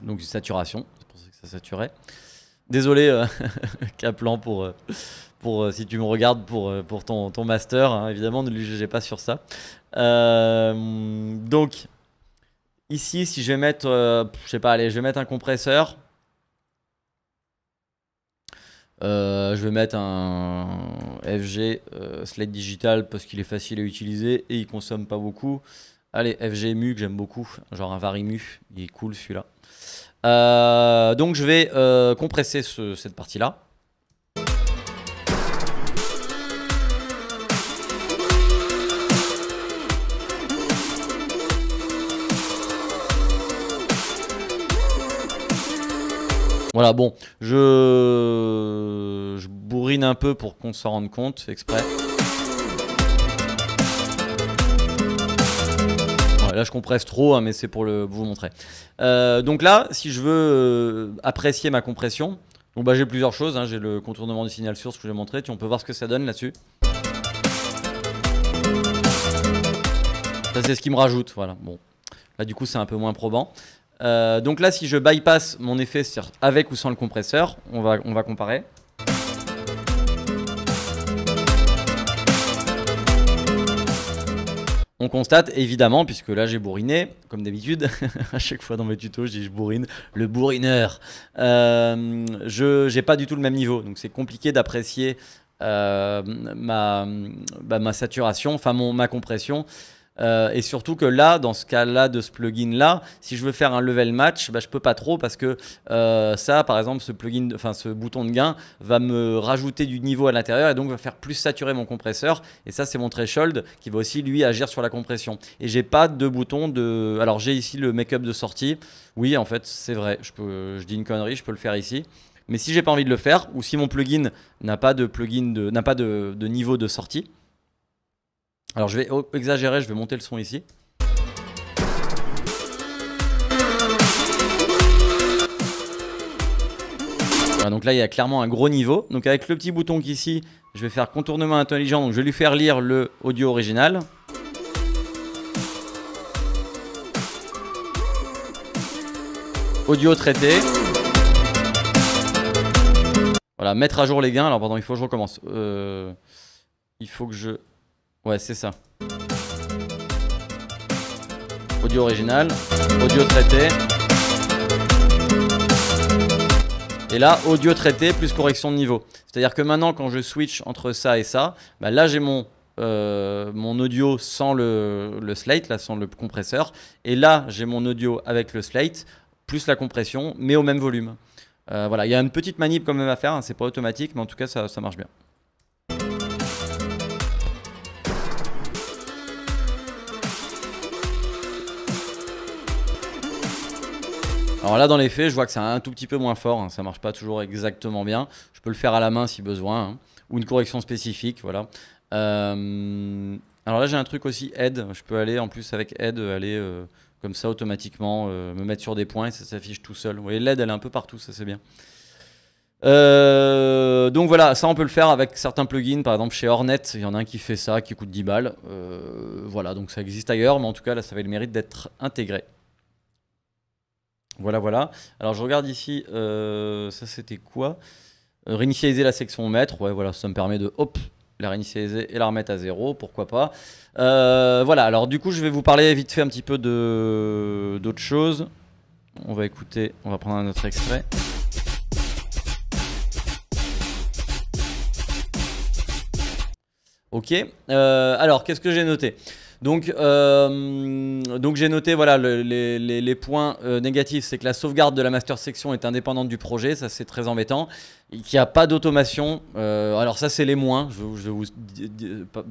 [SPEAKER 1] Donc saturation, c'est pour ça que ça saturait. Désolé, caplan euh, pour, pour, si tu me regardes pour, pour ton, master. Hein, évidemment, ne lui jugez pas sur ça. donc, ici, si je vais mettre, je sais pas, allez, je vais mettre un compresseur. Euh, je vais mettre un FG euh, Slate Digital parce qu'il est facile à utiliser et il consomme pas beaucoup. Allez, FG MU que j'aime beaucoup, genre un mu, il est cool celui-là. Euh, donc je vais compresser cette partie-là. Voilà, bon, je, bourrine un peu pour qu'on s'en rende compte exprès. là je compresse trop, hein, mais c'est pour le, vous montrer. Euh, donc là, si je veux euh, apprécier ma compression, bah, j'ai plusieurs choses. Hein, j'ai le contournement du signal source que je vais montrer. on peut voir ce que ça donne là-dessus. Ça c'est ce qui me rajoute, voilà. Bon, là du coup c'est un peu moins probant. Euh, donc là, si je bypass mon effet avec ou sans le compresseur, on va, on va comparer. On constate évidemment, puisque là j'ai bourriné, comme d'habitude, à chaque fois dans mes tutos je dis je bourrine, le bourrineur. Euh, je n'ai pas du tout le même niveau, donc c'est compliqué d'apprécier euh, ma, bah, ma, saturation, enfin ma compression. Euh, et surtout que là, dans ce cas-là, de ce plugin-là, si je veux faire un level match, je bah, je peux pas trop parce que euh, ça, par exemple, ce plugin, enfin ce bouton de gain va me rajouter du niveau à l'intérieur et donc va faire plus saturer mon compresseur. Et ça, c'est mon threshold qui va aussi lui agir sur la compression. Et j'ai pas de bouton de. Alors j'ai ici le make-up de sortie. Oui, en fait, c'est vrai. Je, dis une connerie, je peux le faire ici. Mais si j'ai pas envie de le faire, ou si mon plugin n'a pas de plugin n'a pas de niveau de sortie, alors je vais exagérer, je vais monter le son ici. donc là il y a clairement un gros niveau. Donc avec le petit bouton ici, je vais faire contournement intelligent. Donc je vais lui faire lire le audio original. Audio traité. Voilà, mettre à jour les gains. Alors pardon, il faut que je recommence. Euh, il faut que je Ouais, c'est ça. Audio original, audio traité. Et là, audio traité plus correction de niveau. C'est-à-dire que maintenant, quand je switch entre ça et ça, bah là, j'ai mon, euh, mon audio sans le, slate, là, sans le compresseur. Et là, j'ai mon audio avec le slate, plus la compression, mais au même volume. Euh, voilà, il y a une petite manip quand même à faire, hein, c'est pas automatique, mais en tout cas, ça marche bien. Alors là, dans les faits, je vois que c'est un tout petit peu moins fort. Hein. Ça marche pas toujours exactement bien. Je peux le faire à la main si besoin, hein. ou une correction spécifique, voilà. Euh, alors là, j'ai un truc aussi aide. Je peux aller en plus avec aide euh, aller euh, comme ça automatiquement me mettre sur des points et ça s'affiche tout seul. Vous voyez, l'aide, elle est un peu partout, ça c'est bien. donc voilà, ça on peut le faire avec certains plugins, par exemple chez Hornet, il y en a un qui fait ça, qui coûte 10 balles. voilà, donc ça existe ailleurs, mais en tout cas là ça avait le mérite d'être intégré. Voilà, voilà. Alors je regarde ici, euh, ça c'était quoi euh, Réinitialiser la section mètre. ouais voilà, ça me permet de hop la réinitialiser et la remettre à zéro, pourquoi pas. Euh, voilà, alors du coup je vais vous parler vite fait un petit peu de d'autres choses. On va écouter, on va prendre un autre extrait. Ok, alors qu'est-ce que j'ai noté donc, euh, donc j'ai noté voilà, les, points euh, négatifs, c'est que la sauvegarde de la master section est indépendante du projet, ça c'est très embêtant, qu'il n'y a pas d'automation, euh, alors ça c'est les moins, je, je vais vous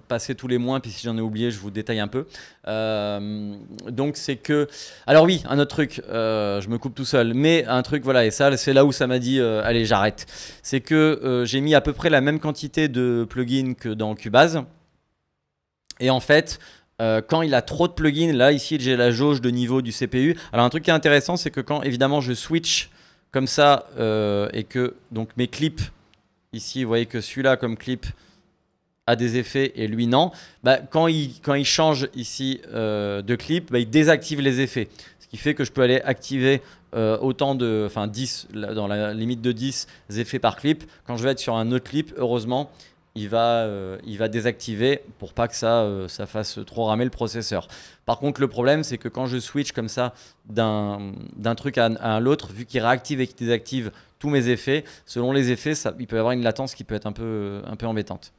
[SPEAKER 1] passer tous les moins, puis si j'en ai oublié, je vous détaille un peu. donc c'est que, alors oui, un autre truc, je me coupe tout seul, mais un truc, voilà, et ça c'est là où ça m'a dit, allez j'arrête, c'est que j'ai mis à peu près la même quantité de plugins que dans Cubase, et en fait, euh, quand il a trop de plugins, là ici j'ai la jauge de niveau du CPU. Alors un truc qui est intéressant, c'est que quand évidemment je switch comme ça euh, et que donc mes clips, ici vous voyez que celui-là comme clip a des effets et lui non, bah, quand, il, quand il change ici euh, de clip, bah, il désactive les effets. Ce qui fait que je peux aller activer autant de, enfin 10, dans la limite de 10 effets par clip. Quand je vais être sur un autre clip, heureusement, il va, euh, il va désactiver pour pas que ça, euh, ça fasse trop ramer le processeur. Par contre, le problème, c'est que quand je switch comme ça d'un truc à, l'autre, vu qu'il réactive et qu'il désactive tous mes effets, selon les effets, ça, il peut y avoir une latence qui peut être un peu, un peu embêtante.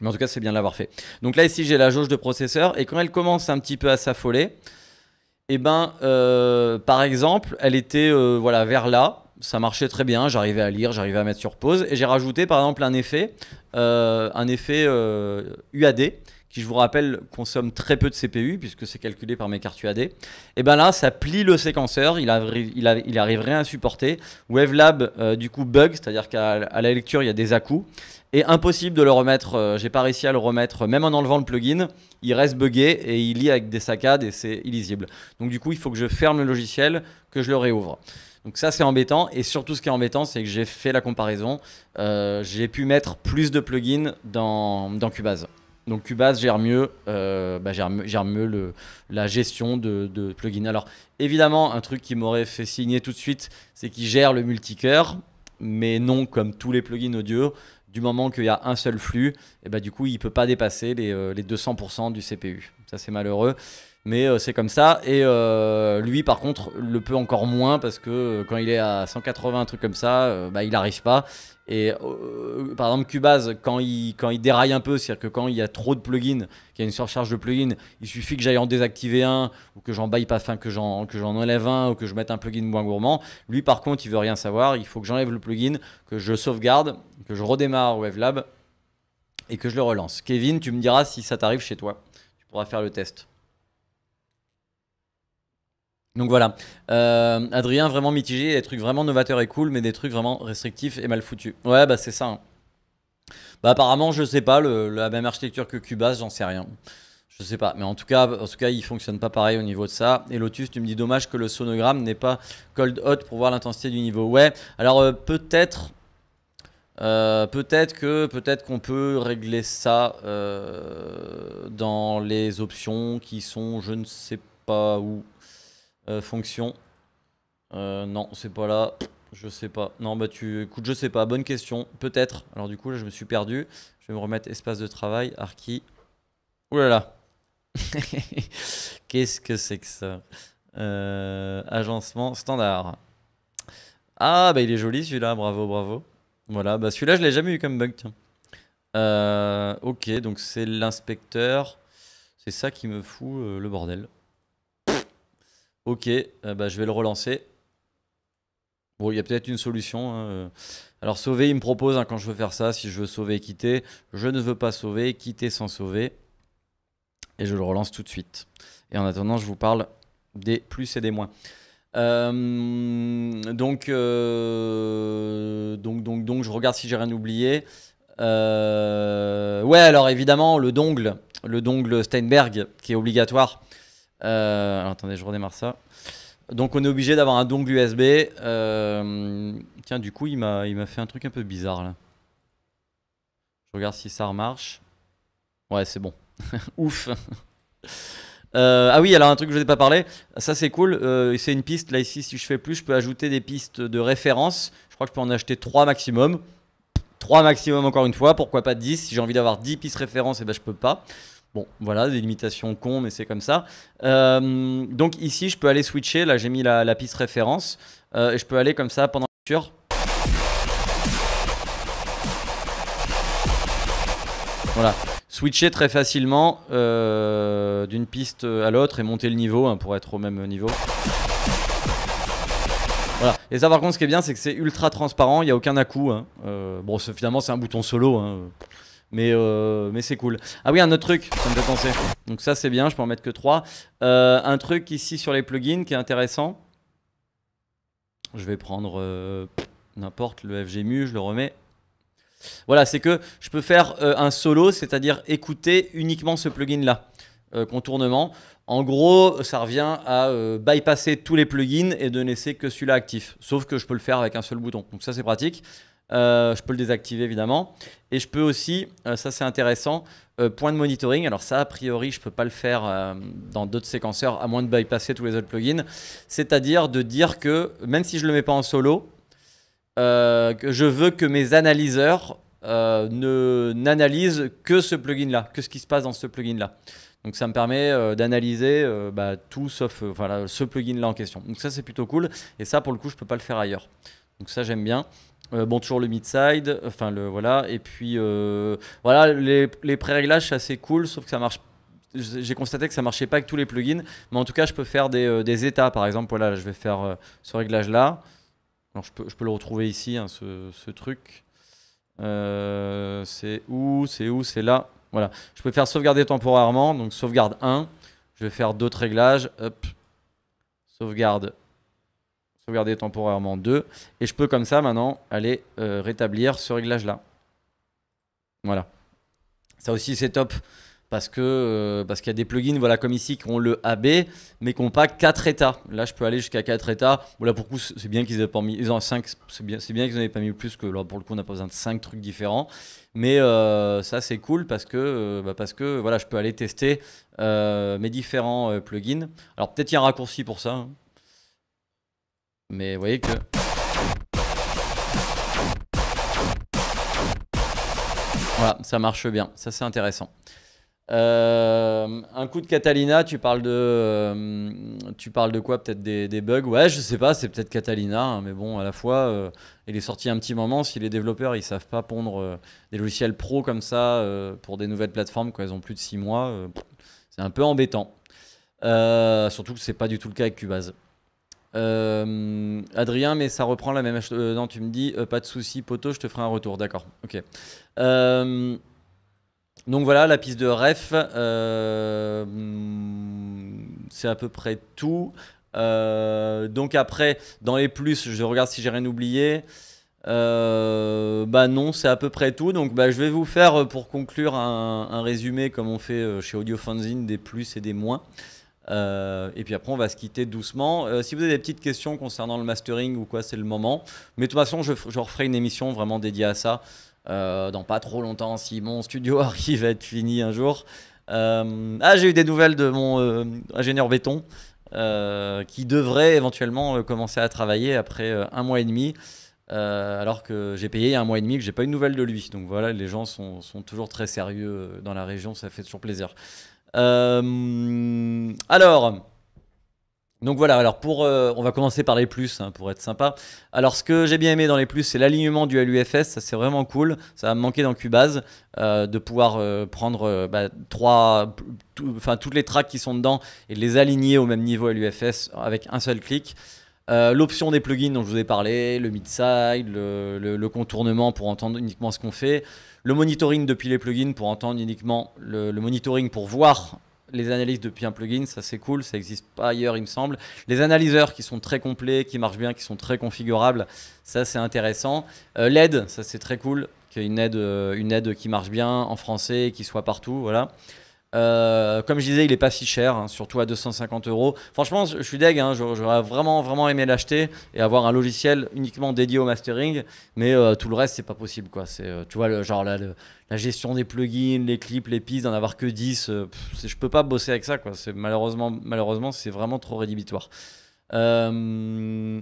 [SPEAKER 1] Mais en tout cas, c'est bien de l'avoir fait. Donc là, ici, j'ai la jauge de processeur. Et quand elle commence un petit peu à s'affoler, eh ben, euh, par exemple, elle était voilà, vers là ça marchait très bien, j'arrivais à lire, j'arrivais à mettre sur pause. Et j'ai rajouté par exemple un effet, euh, un effet UAD, euh, qui je vous rappelle consomme très peu de CPU, puisque c'est calculé par mes cartes UAD. Et bien là, ça plie le séquenceur, il arrive, il, rien à supporter. WaveLab, euh, du coup, bug, c'est-à-dire qu'à la lecture, il y a des à -coups. Et impossible de le remettre, j'ai pas réussi à le remettre, même en enlevant le plugin, il reste buggé et il lit avec des saccades et c'est illisible. Donc du coup, il faut que je ferme le logiciel, que je le réouvre. Donc ça, c'est embêtant. Et surtout, ce qui est embêtant, c'est que j'ai fait la comparaison. Euh, j'ai pu mettre plus de plugins dans, Cubase. Donc Cubase gère mieux, euh, bah, mieux la gestion de, plugins. Alors évidemment, un truc qui m'aurait fait signer tout de suite, c'est qu'il gère le multicœur, mais non comme tous les plugins audio. Du moment qu'il y a un seul flux, eh bah, du coup, il ne peut pas dépasser les, euh, les 200% du CPU. Ça, c'est malheureux. Mais euh, c'est comme ça. Et euh, lui, par contre, le peut encore moins parce que euh, quand il est à 180, un truc comme ça, bah, il n'arrive pas. Et par exemple, Cubase, quand il, quand il déraille un peu, c'est-à-dire que quand il y a trop de plugins, qu'il y a une surcharge de plugins, il suffit que j'aille en désactiver un, ou que j'en baille pas, fin, que j'en enlève un, ou que je mette un plugin moins gourmand. Lui, par contre, il veut rien savoir. Il faut que j'enlève le plugin, que je sauvegarde, que je redémarre WaveLab et que je le relance. Kevin, tu me diras si ça t'arrive chez toi. Tu pourras faire le test. Donc voilà, euh, Adrien vraiment mitigé, des trucs vraiment novateurs et cool, mais des trucs vraiment restrictifs et mal foutus. Ouais, bah c'est ça. Hein. Bah apparemment, je sais pas, la même architecture que Cubase, j'en sais rien. Je sais pas, mais en tout cas, en tout cas, il fonctionne pas pareil au niveau de ça. Et Lotus, tu me dis dommage que le sonogramme n'est pas cold hot pour voir l'intensité du niveau. Ouais, alors euh, peut-être, euh, peut-être que peut-être qu'on peut régler ça dans les options qui sont, je ne sais pas où. Euh, fonction. Euh, non, c'est pas là. Je sais pas. Non, bah tu. Écoute, je sais pas. Bonne question. Peut-être. Alors, du coup, là, je me suis perdu. Je vais me remettre espace de travail, Arki. Ouh là là. Qu'est-ce que c'est que ça euh, Agencement standard. Ah, bah il est joli celui-là. Bravo, bravo. Voilà, bah celui-là, je l'ai jamais eu comme bug. Tiens. ok, donc c'est l'inspecteur. C'est ça qui me fout le bordel. Ok, euh, bah, je vais le relancer. Bon, il y a peut-être une solution. Hein, euh. Alors sauver, il me propose hein, quand je veux faire ça, si je veux sauver, quitter. Je ne veux pas sauver, quitter sans sauver. Et je le relance tout de suite. Et en attendant, je vous parle des plus et des moins. Euh, donc, donc, donc, donc, je regarde si j'ai rien oublié. ouais, alors évidemment, le dongle, le dongle Steinberg, qui est obligatoire. Euh, alors, attendez, je redémarre ça. Donc on est obligé d'avoir un dongle USB. Euh, tiens, du coup, il m'a fait un truc un peu bizarre là. Je regarde si ça remarche. Ouais, c'est bon. Ouf. Euh, ah oui, alors un truc que je n'ai pas parlé, ça c'est cool, c'est une piste, là ici si je fais plus, je peux ajouter des pistes de référence, je crois que je peux en acheter 3 maximum, 3 maximum encore une fois, pourquoi pas 10, si j'ai envie d'avoir 10 pistes référence et eh ben je peux pas. Bon, voilà, des limitations cons, mais c'est comme ça. Euh, donc ici, je peux aller switcher. Là, j'ai mis la, piste référence. Euh, et je peux aller comme ça pendant la lecture. Voilà, switcher très facilement euh, d'une piste à l'autre et monter le niveau hein, pour être au même niveau. Voilà. Et ça par contre ce qui est bien c'est que c'est ultra transparent, il n'y a aucun à-coup. Hein. bon finalement c'est un bouton solo. Hein. Euh, mais, c'est cool. Ah oui, un autre truc, ça me fait penser. Donc ça, c'est bien, je peux en mettre que 3. Euh, un truc ici sur les plugins qui est intéressant. Je vais prendre euh, n'importe le FGMU, je le remets. Voilà, c'est que je peux faire un solo, c'est-à-dire écouter uniquement ce plugin-là. contournement. En gros, ça revient à bypasser tous les plugins et de laisser que celui-là actif. Sauf que je peux le faire avec un seul bouton. Donc ça, c'est pratique. Euh, je peux le désactiver évidemment. Et je peux aussi, euh, ça c'est intéressant, euh, point de monitoring. Alors ça, a priori, je ne peux pas le faire dans d'autres séquenceurs, à moins de bypasser tous les autres plugins. C'est-à-dire de dire que, même si je ne le mets pas en solo, que je veux que mes analyseurs ne n'analysent que ce plugin-là, que ce qui se passe dans ce plugin-là. Donc ça me permet d'analyser bah, tout sauf voilà, ce plugin là en question. Donc ça c'est plutôt cool et ça pour le coup je peux pas le faire ailleurs. Donc ça j'aime bien. Euh, bon, toujours le mid-side, enfin le voilà, et puis euh, voilà, les, les pré-réglages assez cool, sauf que ça marche. J'ai constaté que ça marchait pas avec tous les plugins, mais en tout cas, je peux faire des, euh, des états par exemple. Voilà, je vais faire ce réglage là. je peux, je peux le retrouver ici, hein, ce, ce, truc. c'est où C'est où C'est là. Voilà, je peux faire sauvegarder temporairement, donc sauvegarde 1. Je vais faire d'autres réglages, hop, sauvegarde Regarder temporairement 2. Et je peux comme ça maintenant aller euh, rétablir ce réglage-là. Voilà. Ça aussi c'est top parce que euh, parce qu'il y a des plugins voilà comme ici qui ont le AB mais qui n'ont pas 4 états. Là je peux aller jusqu'à 4 états. Voilà là pour coup c'est bien qu'ils aient pas mis ils 5 c'est bien c'est bien qu'ils n'aient pas mis plus que là pour le coup on a pas besoin de 5 trucs différents. Mais euh, ça c'est cool parce que bah, parce que voilà je peux aller tester mes différents plugins. Alors peut-être il y a un raccourci pour ça. Hein. Mais vous voyez que... Voilà, ça marche bien. Ça, c'est intéressant. Euh, un coup de Catalina, tu parles de, euh, tu parles de quoi Peut-être des, bugs Ouais, je sais pas, c'est peut-être Catalina, hein, mais bon, à la fois, euh, il est sorti un petit moment. Si les développeurs ils savent pas pondre des logiciels pro comme ça pour des nouvelles plateformes, quand elles ont plus de 6 mois, c'est un peu embêtant. surtout que c'est pas du tout le cas avec Cubase. Euh, Adrien, mais ça reprend la même. Euh, non, tu me dis, euh, pas de souci, poteau, je te ferai un retour. D'accord, ok. donc voilà, la piste de ref, c'est à peu près tout. donc après, dans les plus, je regarde si j'ai rien oublié. bah non, c'est à peu près tout. Donc bah, je vais vous faire pour conclure un, résumé comme on fait chez Audio des plus et des moins. Euh, et puis après, on va se quitter doucement. Euh, si vous avez des petites questions concernant le mastering ou quoi, c'est le moment. Mais de toute façon, je, referai une émission vraiment dédiée à ça euh, dans pas trop longtemps si mon studio arrive à être fini un jour. ah, j'ai eu des nouvelles de mon ingénieur béton qui devrait éventuellement commencer à travailler après un mois et demi. alors que j'ai payé il y a un mois et demi que j'ai pas eu de nouvelles de lui. Donc voilà, les gens sont, sont toujours très sérieux dans la région, ça fait toujours plaisir. Euh, alors. Donc voilà, alors pour, euh, on va commencer par les plus, hein, pour être sympa. Alors ce que j'ai bien aimé dans les plus, c'est l'alignement du LUFS, ça c'est vraiment cool, ça va me manquer dans Cubase, euh, de pouvoir prendre bah, trois, toutes les tracks qui sont dedans et les aligner au même niveau LUFS avec un seul clic. Euh, l'option des plugins dont je vous ai parlé, le mid-side, le, contournement pour entendre uniquement ce qu'on fait, le monitoring depuis les plugins pour entendre uniquement le, monitoring pour voir les analyses depuis un plugin, ça c'est cool, ça n'existe pas ailleurs il me semble. Les analyseurs qui sont très complets, qui marchent bien, qui sont très configurables, ça c'est intéressant. Euh, l'aide, ça c'est très cool, qu'il y ait une aide, euh, une aide qui marche bien en français, et qui soit partout, voilà. Euh, comme je disais, il est pas si cher, hein, surtout à 250 euros. Franchement, je, suis deg, hein, j'aurais vraiment, vraiment aimé l'acheter et avoir un logiciel uniquement dédié au mastering, mais euh, tout le reste, c'est pas possible. Quoi. C'est, euh, tu vois, le, genre la, la gestion des plugins, les clips, les pistes, d'en avoir que 10, je je peux pas bosser avec ça. Quoi. C'est, malheureusement, malheureusement, c'est vraiment trop rédhibitoire. Euh,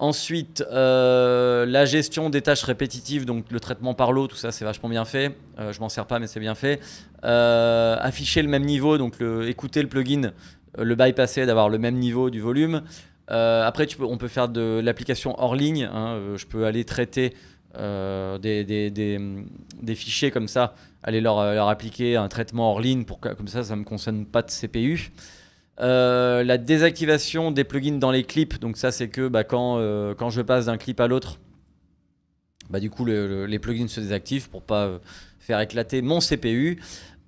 [SPEAKER 1] Ensuite, euh, la gestion des tâches répétitives, donc le traitement par lot, tout ça c'est vachement bien fait. Euh, je m'en sers pas, mais c'est bien fait. Euh, afficher le même niveau, donc écouter le plugin, le bypasser, d'avoir le même niveau du volume. après, on peut faire de l'application hors ligne. Hein, je peux aller traiter des, fichiers comme ça, aller leur, appliquer un traitement hors ligne pour comme ça, ça me consomme pas de CPU. Euh, la désactivation des plugins dans les clips, donc ça c'est que bah, quand, euh, quand, je passe d'un clip à l'autre, bah, du coup les plugins se désactivent pour pas euh, faire éclater mon CPU.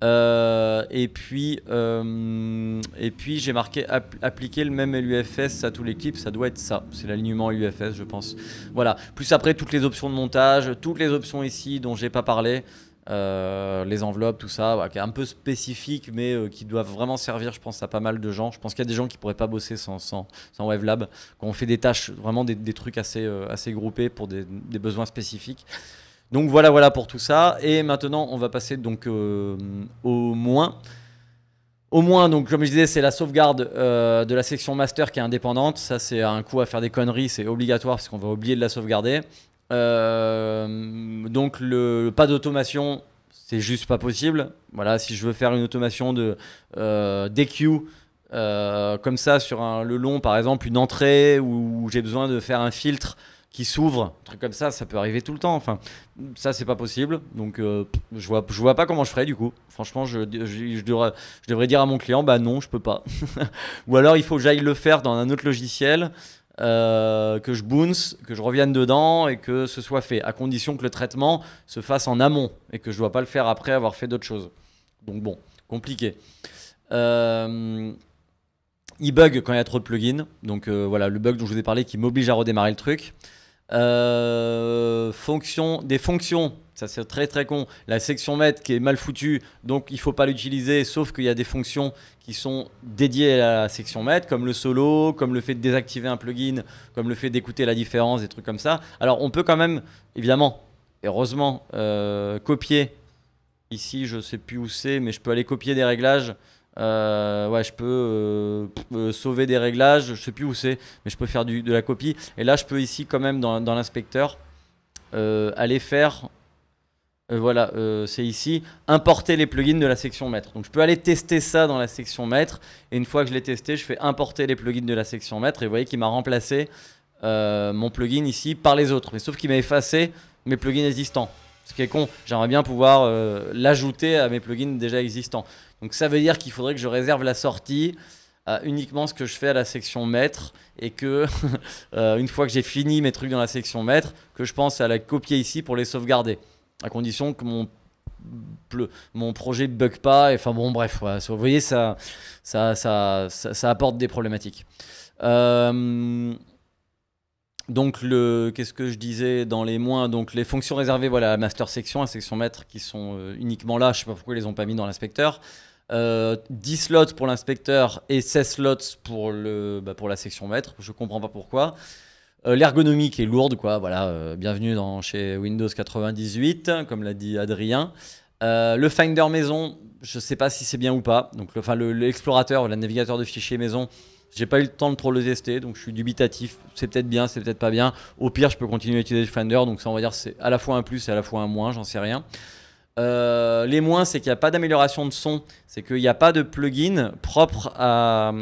[SPEAKER 1] et puis, et puis j'ai marqué appliquer le même LUFS à tous les clips, ça doit être ça, c'est l'alignement LUFS je pense. Voilà, plus après toutes les options de montage, toutes les options ici dont j'ai pas parlé, euh, les enveloppes, tout ça, qui est un peu spécifique, mais euh, qui doivent vraiment servir, je pense, à pas mal de gens. Je pense qu'il y a des gens qui pourraient pas bosser sans, sans, sans WaveLab, quand on fait des tâches, vraiment des, trucs assez, euh, assez groupés pour des, besoins spécifiques. Donc voilà, voilà pour tout ça. Et maintenant, on va passer donc au moins. Au moins, donc, comme je disais, c'est la sauvegarde de la section master qui est indépendante. Ça, c'est un coup à faire des conneries, c'est obligatoire parce qu'on va oublier de la sauvegarder. Euh, donc le, pas d'automation, c'est juste pas possible. Voilà, si je veux faire une automation de euh, euh comme ça sur le long, par exemple, une entrée où j'ai besoin de faire un filtre qui s'ouvre, un truc comme ça, ça peut arriver tout le temps. Enfin, ça c'est pas possible. Donc euh, je vois, je vois pas comment je ferais du coup. Franchement, je, je, devrais, je devrais dire à mon client, bah non, je peux pas. Ou alors il faut que j'aille le faire dans un autre logiciel. Euh, que je bounce, que je revienne dedans et que ce soit fait, à condition que le traitement se fasse en amont et que je ne dois pas le faire après avoir fait d'autres choses. Donc bon, compliqué. Euh, il bug quand il y a trop de plugins. Donc euh, voilà, le bug dont je vous ai parlé qui m'oblige à redémarrer le truc. Euh, fonction, des fonctions c'est très très con. La section mètre qui est mal foutue, donc il faut pas l'utiliser, sauf qu'il y a des fonctions qui sont dédiées à la section mètre, comme le solo, comme le fait de désactiver un plugin, comme le fait d'écouter la différence, des trucs comme ça. Alors on peut quand même, évidemment, heureusement, euh, copier. Ici, je sais plus où c'est, mais je peux aller copier des réglages. Euh, ouais, je peux euh, sauver des réglages, je sais plus où c'est, mais je peux faire de la copie. Et là, je peux ici quand même dans, dans l'inspecteur aller faire euh, voilà, euh, c'est ici, importer les plugins de la section maître. Donc je peux aller tester ça dans la section maître, et une fois que je l'ai testé, je fais importer les plugins de la section maître, et vous voyez qu'il m'a remplacé euh, mon plugin ici par les autres, mais sauf qu'il m'a effacé mes plugins existants. Ce qui est con, j'aimerais bien pouvoir l'ajouter à mes plugins déjà existants. Donc ça veut dire qu'il faudrait que je réserve la sortie à uniquement ce que je fais à la section maître, et que une fois que j'ai fini mes trucs dans la section maître, que je pense à la copier ici pour les sauvegarder à condition que mon mon projet bug pas enfin bon bref vous voyez ça ça, ça, ça apporte des problématiques euh, donc le qu'est-ce que je disais dans les moins donc les fonctions réservées voilà master section à la section maître qui sont euh, uniquement là je sais pas pourquoi ils les ont pas mis dans l'inspecteur 10 euh, slots pour l'inspecteur et 16 slots pour, le, bah, pour la section maître. Je comprends pas pourquoi. Euh, l'ergonomie qui est lourde, quoi. Voilà, euh, bienvenue dans, chez Windows 98, comme l'a dit Adrien. Euh, le Finder maison, je ne sais pas si c'est bien ou pas. Donc, enfin, l'explorateur, le, navigateur de fichiers maison, j'ai pas eu le temps de trop le tester, donc je suis dubitatif. C'est peut-être bien, c'est peut-être pas bien. Au pire, je peux continuer à utiliser Finder, donc ça, on va dire, c'est à la fois un plus et à la fois un moins, j'en sais rien. les moins, c'est qu'il n'y a pas d'amélioration de son, c'est qu'il n'y a pas de plugin propre à,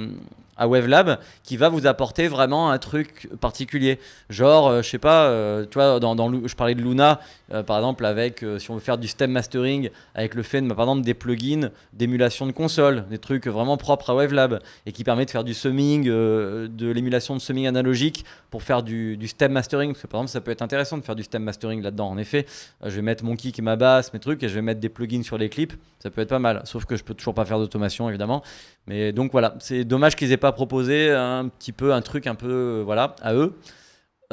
[SPEAKER 1] à WaveLab qui va vous apporter vraiment un truc particulier. Genre, euh, je sais pas, euh, tu vois, dans, dans, je parlais de Luna euh, par exemple, avec, euh, si on veut faire du stem mastering, avec le fait, de, bah, par exemple, des plugins d'émulation de console, des trucs vraiment propres à Wavelab, et qui permet de faire du summing, euh, de l'émulation de summing analogique pour faire du, du, stem mastering. Parce que, par exemple, ça peut être intéressant de faire du stem mastering là-dedans. En effet, je vais mettre mon kick et ma basse, mes trucs, et je vais mettre des plugins sur les clips. Ça peut être pas mal. Sauf que je peux toujours pas faire d'automation, évidemment. Mais donc voilà, c'est dommage qu'ils aient pas proposé un petit peu un truc un peu, voilà, à eux.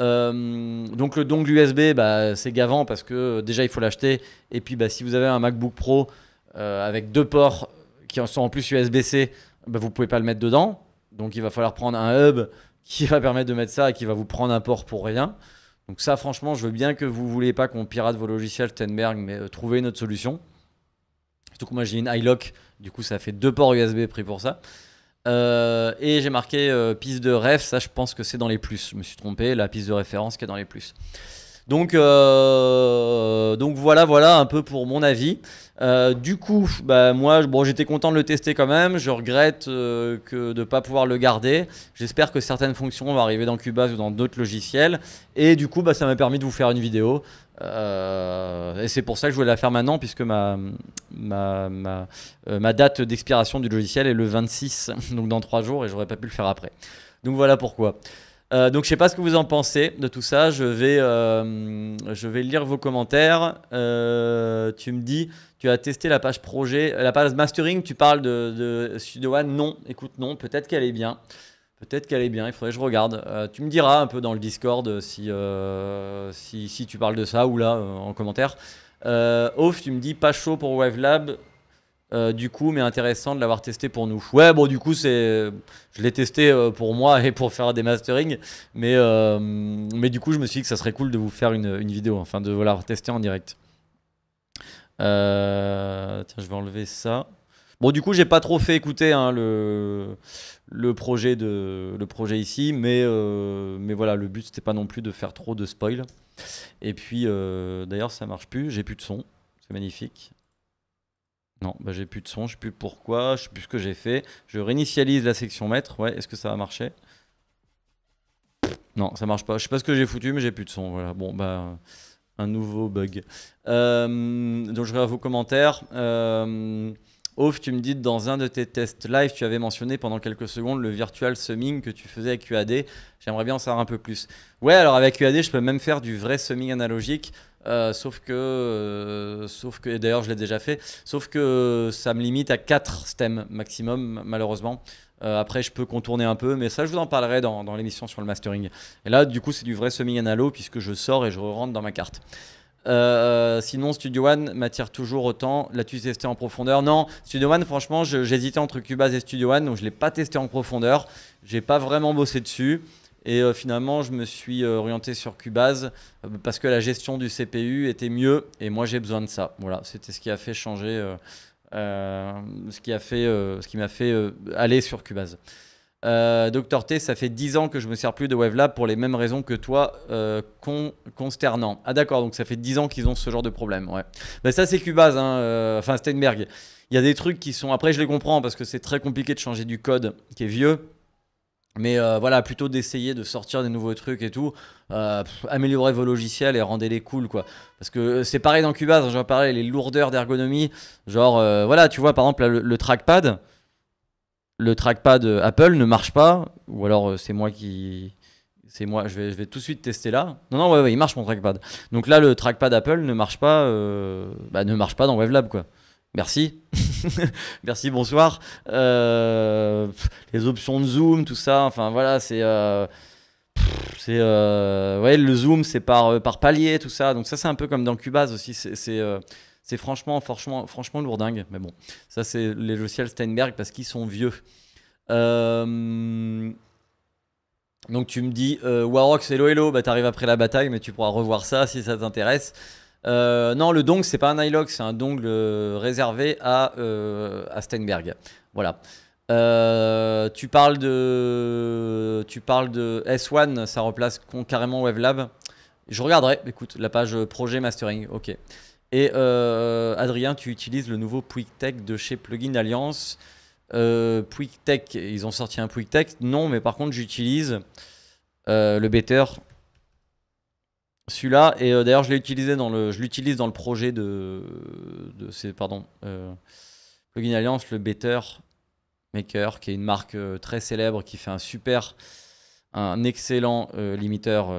[SPEAKER 1] Euh, donc le dongle USB, bah, c'est gavant parce que euh, déjà il faut l'acheter. Et puis bah, si vous avez un MacBook Pro euh, avec deux ports qui sont en plus USB-C, vous bah, vous pouvez pas le mettre dedans. Donc il va falloir prendre un hub qui va permettre de mettre ça et qui va vous prendre un port pour rien. Donc ça franchement, je veux bien que vous ne voulez pas qu'on pirate vos logiciels Tenberg, mais trouvez une autre solution. Surtout que moi j'ai une iLock, du coup ça fait deux ports USB pris pour ça. Euh, et j'ai marqué euh, piste de ref, ça je pense que c'est dans les plus. Je me suis trompé, la piste de référence qui est dans les plus. Donc, euh, voilà, voilà un peu pour mon avis. du coup, bah, moi, j'étais content de le tester quand même. Je regrette que de ne pas pouvoir le garder. J'espère que certaines fonctions vont arriver dans Cubase ou dans d'autres logiciels. Et du coup, bah, ça m'a permis de vous faire une vidéo. Euh, et c'est pour ça que je voulais la faire maintenant, puisque ma, ma, ma, euh, date d'expiration du logiciel est le 26, donc dans 3 jours, et j'aurais pas pu le faire après. Donc voilà pourquoi. Euh, donc je sais pas ce que vous en pensez de tout ça, je vais, je vais lire vos commentaires. tu me dis, tu as testé la page projet, la page mastering, tu parles de, de Studio One, non, écoute non, peut-être qu'elle est bien. Peut-être qu'elle est bien, il faudrait que je regarde. Euh, tu me diras un peu dans le Discord euh, euh, si, si, tu parles de ça ou là en commentaire. Off, tu me dis pas chaud pour Wavelab, du coup, mais intéressant de l'avoir testé pour nous. Ouais, bon, du coup, c'est, je l'ai testé pour moi et pour faire des masterings, mais, mais du coup, je me suis dit que ça serait cool de vous faire une, vidéo, enfin de la tester en direct. tiens, je vais enlever ça. Bon, du coup, j'ai pas trop fait écouter hein, le, le projet, de, le projet ici, mais, euh, mais voilà, le but c'était pas non plus de faire trop de spoil. Et puis euh, d'ailleurs, ça marche plus, j'ai plus de son, c'est magnifique. Non, bah, j'ai plus de son, je sais plus pourquoi, je sais plus ce que j'ai fait. Je réinitialise la section maître, ouais, est-ce que ça va marcher Non, ça marche pas, je sais pas ce que j'ai foutu, mais j'ai plus de son, voilà, bon bah. Un nouveau bug. Euh, donc je regarde vos commentaires. « Ouf, tu me dis dans un de tes tests live, tu avais mentionné pendant quelques secondes le virtual summing que tu faisais avec UAD. J'aimerais bien en savoir un peu plus. Ouais, alors avec UAD, je peux même faire du vrai summing analogique. Euh, sauf que, euh, sauf que, et d'ailleurs je l'ai déjà fait, sauf que ça me limite à 4 stems maximum, malheureusement. Euh, après, je peux contourner un peu, mais ça, je vous en parlerai dans, l'émission sur le mastering. Et là, du coup, c'est du vrai summing analo, puisque je sors et je rentre dans ma carte. Euh, euh, sinon, Studio One m'attire toujours autant. L'as-tu testé en profondeur Non, Studio One, franchement, j'hésitais entre Cubase et Studio One, donc je ne l'ai pas testé en profondeur. J'ai pas vraiment bossé dessus. Et euh, finalement, je me suis orienté sur Cubase parce que la gestion du CPU était mieux et moi j'ai besoin de ça. Voilà, c'était ce qui a fait changer, ce qui a fait, ce qui m'a fait aller sur Cubase. Euh, Docteur T, ça fait 10 ans que je me sers plus de WaveLab pour les mêmes raisons que toi, euh, consternant. Ah d'accord, donc ça fait 10 ans qu'ils ont ce genre de problème, ouais. Ben, ça c'est Cubase, hein, euh, enfin Steinberg. Il y a des trucs qui sont... Après je les comprends parce que c'est très compliqué de changer du code qui est vieux. Mais voilà, plutôt d'essayer de sortir des nouveaux trucs et tout, améliorer vos logiciels et rendez-les cool quoi. Parce que c'est pareil dans Cubase, j'en parlais, les lourdeurs d'ergonomie. Genre, voilà, tu vois par exemple le trackpad, le trackpad Apple ne marche pas, ou alors euh, c'est moi qui. C'est moi, je vais, je vais, tout de suite tester là. Non, non, ouais, il marche mon trackpad. Donc là, le trackpad Apple ne marche pas, euh, bah, ne marche pas dans WebLab, quoi. Merci. Merci, bonsoir. Euh, les options de zoom, tout ça, enfin voilà, c'est. c'est ouais, le zoom, c'est par, par palier, tout ça. Donc ça, c'est un peu comme dans Cubase aussi. C'est c'est franchement, franchement, franchement lourdingue. Mais bon, ça, c'est les logiciels Steinberg parce qu'ils sont vieux. Euh, donc, tu me dis, euh, c'est hello, hello. Bah, t'arrives après la bataille, mais tu pourras revoir ça si ça t'intéresse. Euh, non, le dongle, c'est pas un iLog, c'est un dongle euh, réservé à, Steinberg. Voilà. tu parles de, tu parles de S1, ça replace carrément WebLab. Je regarderai, écoute, la page projet mastering, ok. Et euh, Adrien, tu utilises le nouveau Tech de chez Plugin Alliance. Euh, Tech, ils ont sorti un Tech. Non, mais par contre, j'utilise euh, le Better. Celui-là, et euh, d'ailleurs, je l'ai utilisé dans le, je l'utilise dans le projet de, de ces, pardon, Plugin Alliance, le Better Maker, qui est une marque très célèbre qui fait un super, un excellent limiteur,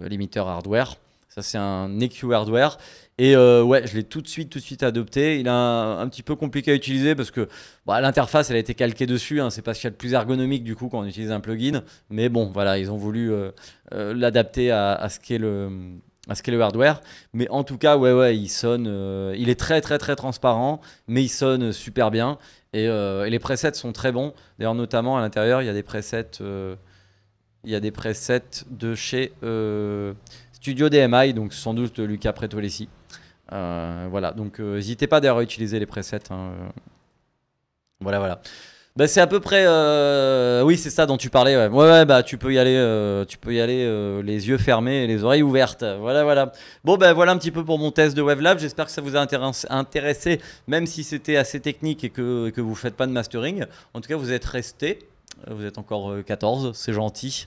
[SPEAKER 1] limiteur hardware. Ça, c'est un EQ hardware. Et euh, ouais, je l'ai tout de suite, tout de suite adopté. Il est un, petit peu compliqué à utiliser parce que bah, l'interface, elle a été calquée dessus. Hein. C'est pas ce qu'il y a de plus ergonomique du coup quand on utilise un plugin. Mais bon, voilà, ils ont voulu euh, euh, l'adapter à, ce qu'est le à qu'est le hardware, mais en tout cas, ouais, ouais, il sonne, il est très, très, très transparent, mais il sonne super bien, et, les presets sont très bons. D'ailleurs, notamment à l'intérieur, il y a des presets, il y des presets de chez Studio DMI, donc sans doute Lucas Pretolessi, euh, voilà, donc euh, n'hésitez pas d'ailleurs à utiliser les presets. Hein, euh. Voilà, voilà. Bah, c'est à peu près, oui, c'est ça dont tu parlais. Ouais, ouais, bah, tu peux y aller, tu peux y aller, les yeux fermés et les oreilles ouvertes. Voilà, voilà. Bon, ben voilà un petit peu pour mon test de WaveLab, J'espère que ça vous a intéressé, même si c'était assez technique et que, que vous faites pas de mastering. En tout cas, vous êtes resté Vous êtes encore 14, c'est gentil.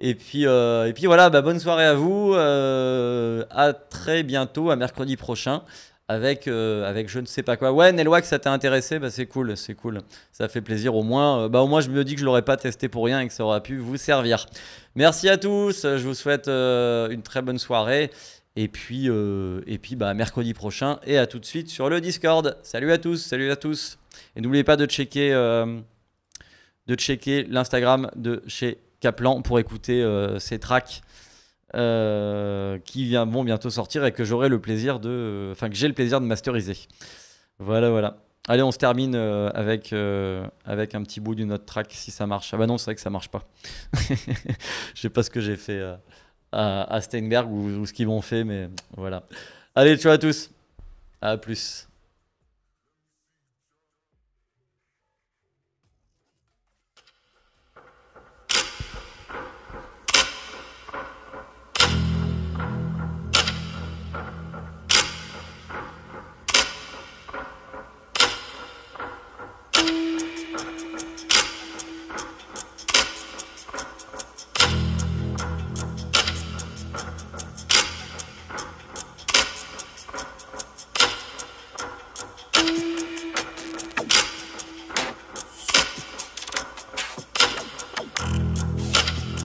[SPEAKER 1] Et puis, euh, et puis voilà, bah, bonne soirée à vous. Euh, à très bientôt, à mercredi prochain, avec, euh, avec je ne sais pas quoi. Ouais, Nelwak, ça t'a intéressé bah, C'est cool, c'est cool. Ça fait plaisir. Au moins, bah au moins je me dis que je l'aurais pas testé pour rien et que ça aura pu vous servir. Merci à tous. Je vous souhaite une très bonne soirée. Et puis, et puis bah, mercredi prochain. Et à tout de suite sur le Discord. Salut à tous, salut à tous. Et n'oubliez pas de checker, de checker l'Instagram de chez Caplan pour écouter euh, ces tracks euh, qui vont bientôt sortir et que j'aurai le plaisir de, enfin que j'ai le plaisir de masteriser. Voilà, voilà. Allez, on se termine euh, avec, avec un petit bout d'une autre track si ça marche. Ah bah non, c'est vrai que ça marche pas. Je sais pas ce que j'ai fait à, Steinberg ou, ce qu'ils m'ont fait, mais voilà. Allez, ciao à tous. À plus.